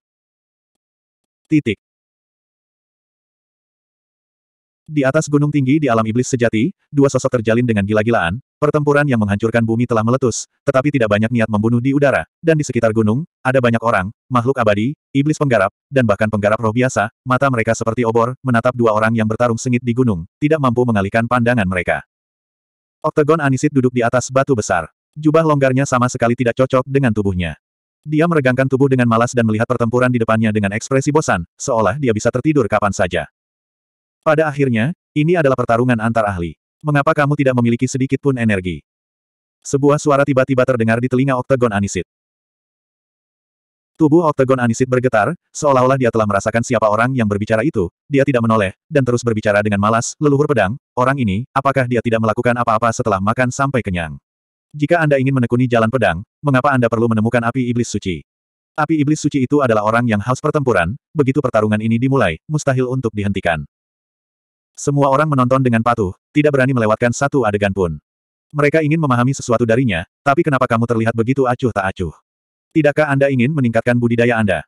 Titik. Di atas gunung tinggi di alam iblis sejati, dua sosok terjalin dengan gila-gilaan, pertempuran yang menghancurkan bumi telah meletus, tetapi tidak banyak niat membunuh di udara, dan di sekitar gunung, ada banyak orang, makhluk abadi, iblis penggarap, dan bahkan penggarap roh biasa, mata mereka seperti obor, menatap dua orang yang bertarung sengit di gunung, tidak mampu mengalihkan pandangan mereka. Oktagon Anisit duduk di atas batu besar. Jubah longgarnya sama sekali tidak cocok dengan tubuhnya. Dia meregangkan tubuh dengan malas dan melihat pertempuran di depannya dengan ekspresi bosan, seolah dia bisa tertidur kapan saja. Pada akhirnya, ini adalah pertarungan antar ahli. Mengapa kamu tidak memiliki sedikit pun energi? Sebuah suara tiba-tiba terdengar di telinga Oktagon Anisit. Tubuh Oktagon Anisit bergetar, seolah-olah dia telah merasakan siapa orang yang berbicara itu, dia tidak menoleh, dan terus berbicara dengan malas, leluhur pedang, orang ini, apakah dia tidak melakukan apa-apa setelah makan sampai kenyang? Jika Anda ingin menekuni jalan pedang, mengapa Anda perlu menemukan api iblis suci? Api iblis suci itu adalah orang yang haus pertempuran, begitu pertarungan ini dimulai, mustahil untuk dihentikan. Semua orang menonton dengan patuh, tidak berani melewatkan satu adegan pun. Mereka ingin memahami sesuatu darinya, tapi kenapa kamu terlihat begitu acuh tak acuh? Tidakkah Anda ingin meningkatkan budidaya Anda?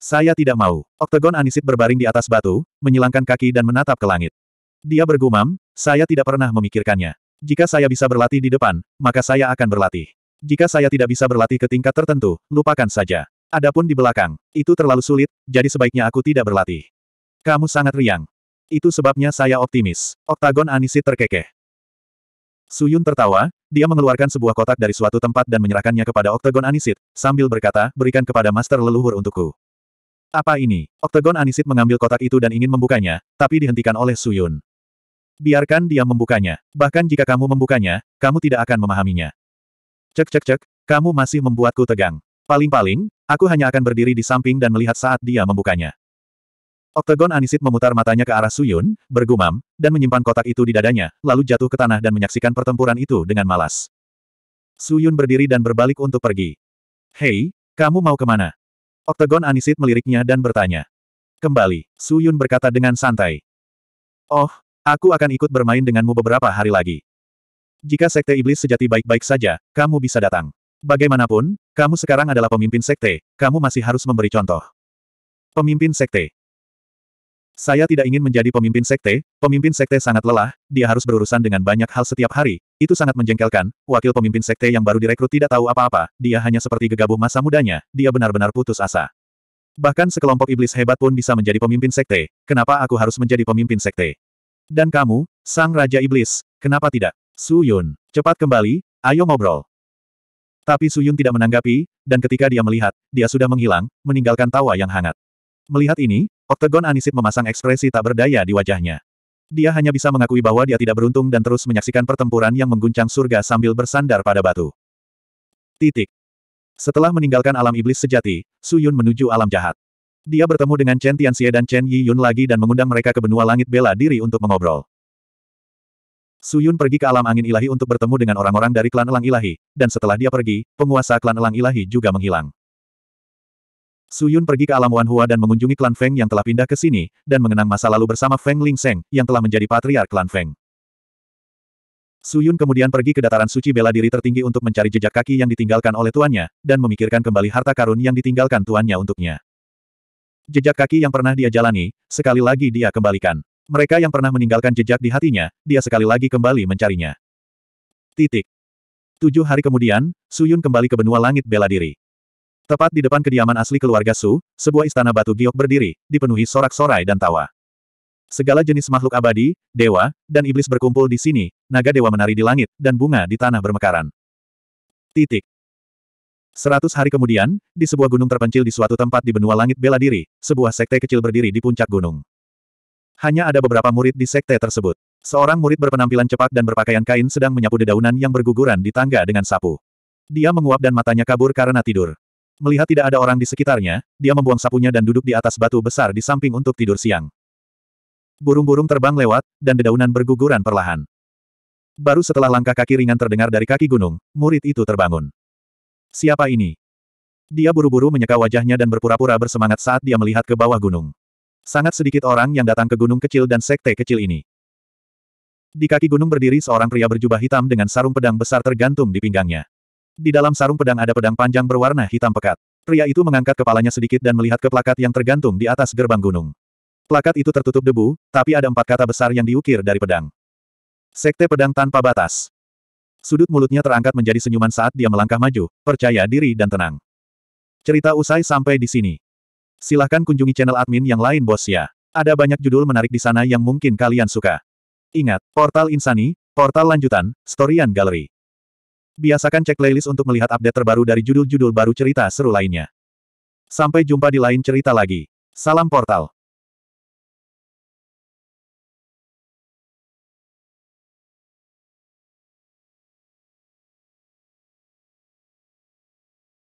Saya tidak mau. Oktagon Anisit berbaring di atas batu, menyilangkan kaki dan menatap ke langit. Dia bergumam, saya tidak pernah memikirkannya. Jika saya bisa berlatih di depan, maka saya akan berlatih. Jika saya tidak bisa berlatih ke tingkat tertentu, lupakan saja. Adapun di belakang, itu terlalu sulit, jadi sebaiknya aku tidak berlatih. Kamu sangat riang. Itu sebabnya saya optimis. Oktagon Anisit terkekeh. Suyun tertawa, dia mengeluarkan sebuah kotak dari suatu tempat dan menyerahkannya kepada Oktagon Anisit, sambil berkata, berikan kepada Master Leluhur untukku. Apa ini? Oktagon Anisit mengambil kotak itu dan ingin membukanya, tapi dihentikan oleh Suyun. Biarkan dia membukanya. Bahkan jika kamu membukanya, kamu tidak akan memahaminya. Cek cek cek, kamu masih membuatku tegang. Paling-paling, aku hanya akan berdiri di samping dan melihat saat dia membukanya. Oktagon Anisit memutar matanya ke arah Suyun, bergumam, dan menyimpan kotak itu di dadanya, lalu jatuh ke tanah dan menyaksikan pertempuran itu dengan malas. Suyun berdiri dan berbalik untuk pergi. Hei, kamu mau kemana? Oktagon Anisit meliriknya dan bertanya. Kembali, Suyun berkata dengan santai. Oh, Aku akan ikut bermain denganmu beberapa hari lagi. Jika sekte iblis sejati baik-baik saja, kamu bisa datang. Bagaimanapun, kamu sekarang adalah pemimpin sekte, kamu masih harus memberi contoh. Pemimpin sekte. Saya tidak ingin menjadi pemimpin sekte, pemimpin sekte sangat lelah, dia harus berurusan dengan banyak hal setiap hari, itu sangat menjengkelkan, wakil pemimpin sekte yang baru direkrut tidak tahu apa-apa, dia hanya seperti gegabah masa mudanya, dia benar-benar putus asa. Bahkan sekelompok iblis hebat pun bisa menjadi pemimpin sekte, kenapa aku harus menjadi pemimpin sekte? Dan kamu, sang Raja Iblis, kenapa tidak? Su Yun, cepat kembali, ayo ngobrol. Tapi Su Yun tidak menanggapi, dan ketika dia melihat, dia sudah menghilang, meninggalkan tawa yang hangat. Melihat ini, Oktagon Anisit memasang ekspresi tak berdaya di wajahnya. Dia hanya bisa mengakui bahwa dia tidak beruntung dan terus menyaksikan pertempuran yang mengguncang surga sambil bersandar pada batu. Titik. Setelah meninggalkan alam iblis sejati, Su Yun menuju alam jahat. Dia bertemu dengan Chen Tianxie dan Chen Yi Yun lagi dan mengundang mereka ke benua langit bela diri untuk mengobrol. Su Yun pergi ke alam angin ilahi untuk bertemu dengan orang-orang dari klan elang ilahi, dan setelah dia pergi, penguasa klan elang ilahi juga menghilang. Su Yun pergi ke alam Wanhua dan mengunjungi klan Feng yang telah pindah ke sini, dan mengenang masa lalu bersama Feng Ling Seng, yang telah menjadi patriark klan Feng. Su Yun kemudian pergi ke dataran suci bela diri tertinggi untuk mencari jejak kaki yang ditinggalkan oleh tuannya, dan memikirkan kembali harta karun yang ditinggalkan tuannya untuknya. Jejak kaki yang pernah dia jalani, sekali lagi dia kembalikan. Mereka yang pernah meninggalkan jejak di hatinya, dia sekali lagi kembali mencarinya. Titik. Tujuh hari kemudian, Suyun kembali ke benua langit bela diri. Tepat di depan kediaman asli keluarga Su, sebuah istana batu giok berdiri, dipenuhi sorak-sorai dan tawa. Segala jenis makhluk abadi, dewa, dan iblis berkumpul di sini, naga dewa menari di langit, dan bunga di tanah bermekaran. Titik. Seratus hari kemudian, di sebuah gunung terpencil di suatu tempat di benua langit bela diri, sebuah sekte kecil berdiri di puncak gunung. Hanya ada beberapa murid di sekte tersebut. Seorang murid berpenampilan cepat dan berpakaian kain sedang menyapu dedaunan yang berguguran di tangga dengan sapu. Dia menguap dan matanya kabur karena tidur. Melihat tidak ada orang di sekitarnya, dia membuang sapunya dan duduk di atas batu besar di samping untuk tidur siang. Burung-burung terbang lewat, dan dedaunan berguguran perlahan. Baru setelah langkah kaki ringan terdengar dari kaki gunung, murid itu terbangun. Siapa ini? Dia buru-buru menyeka wajahnya dan berpura-pura bersemangat saat dia melihat ke bawah gunung. Sangat sedikit orang yang datang ke gunung kecil dan sekte kecil ini. Di kaki gunung berdiri seorang pria berjubah hitam dengan sarung pedang besar tergantung di pinggangnya. Di dalam sarung pedang ada pedang panjang berwarna hitam pekat. Pria itu mengangkat kepalanya sedikit dan melihat ke plakat yang tergantung di atas gerbang gunung. Plakat itu tertutup debu, tapi ada empat kata besar yang diukir dari pedang. Sekte pedang tanpa batas. Sudut mulutnya terangkat menjadi senyuman saat dia melangkah maju, percaya diri dan tenang. Cerita usai sampai di sini. Silahkan kunjungi channel admin yang lain bos ya. Ada banyak judul menarik di sana yang mungkin kalian suka. Ingat, portal Insani, portal lanjutan, Storyan Gallery. Biasakan cek playlist untuk melihat update terbaru dari judul-judul baru cerita seru lainnya. Sampai jumpa di lain cerita lagi. Salam portal.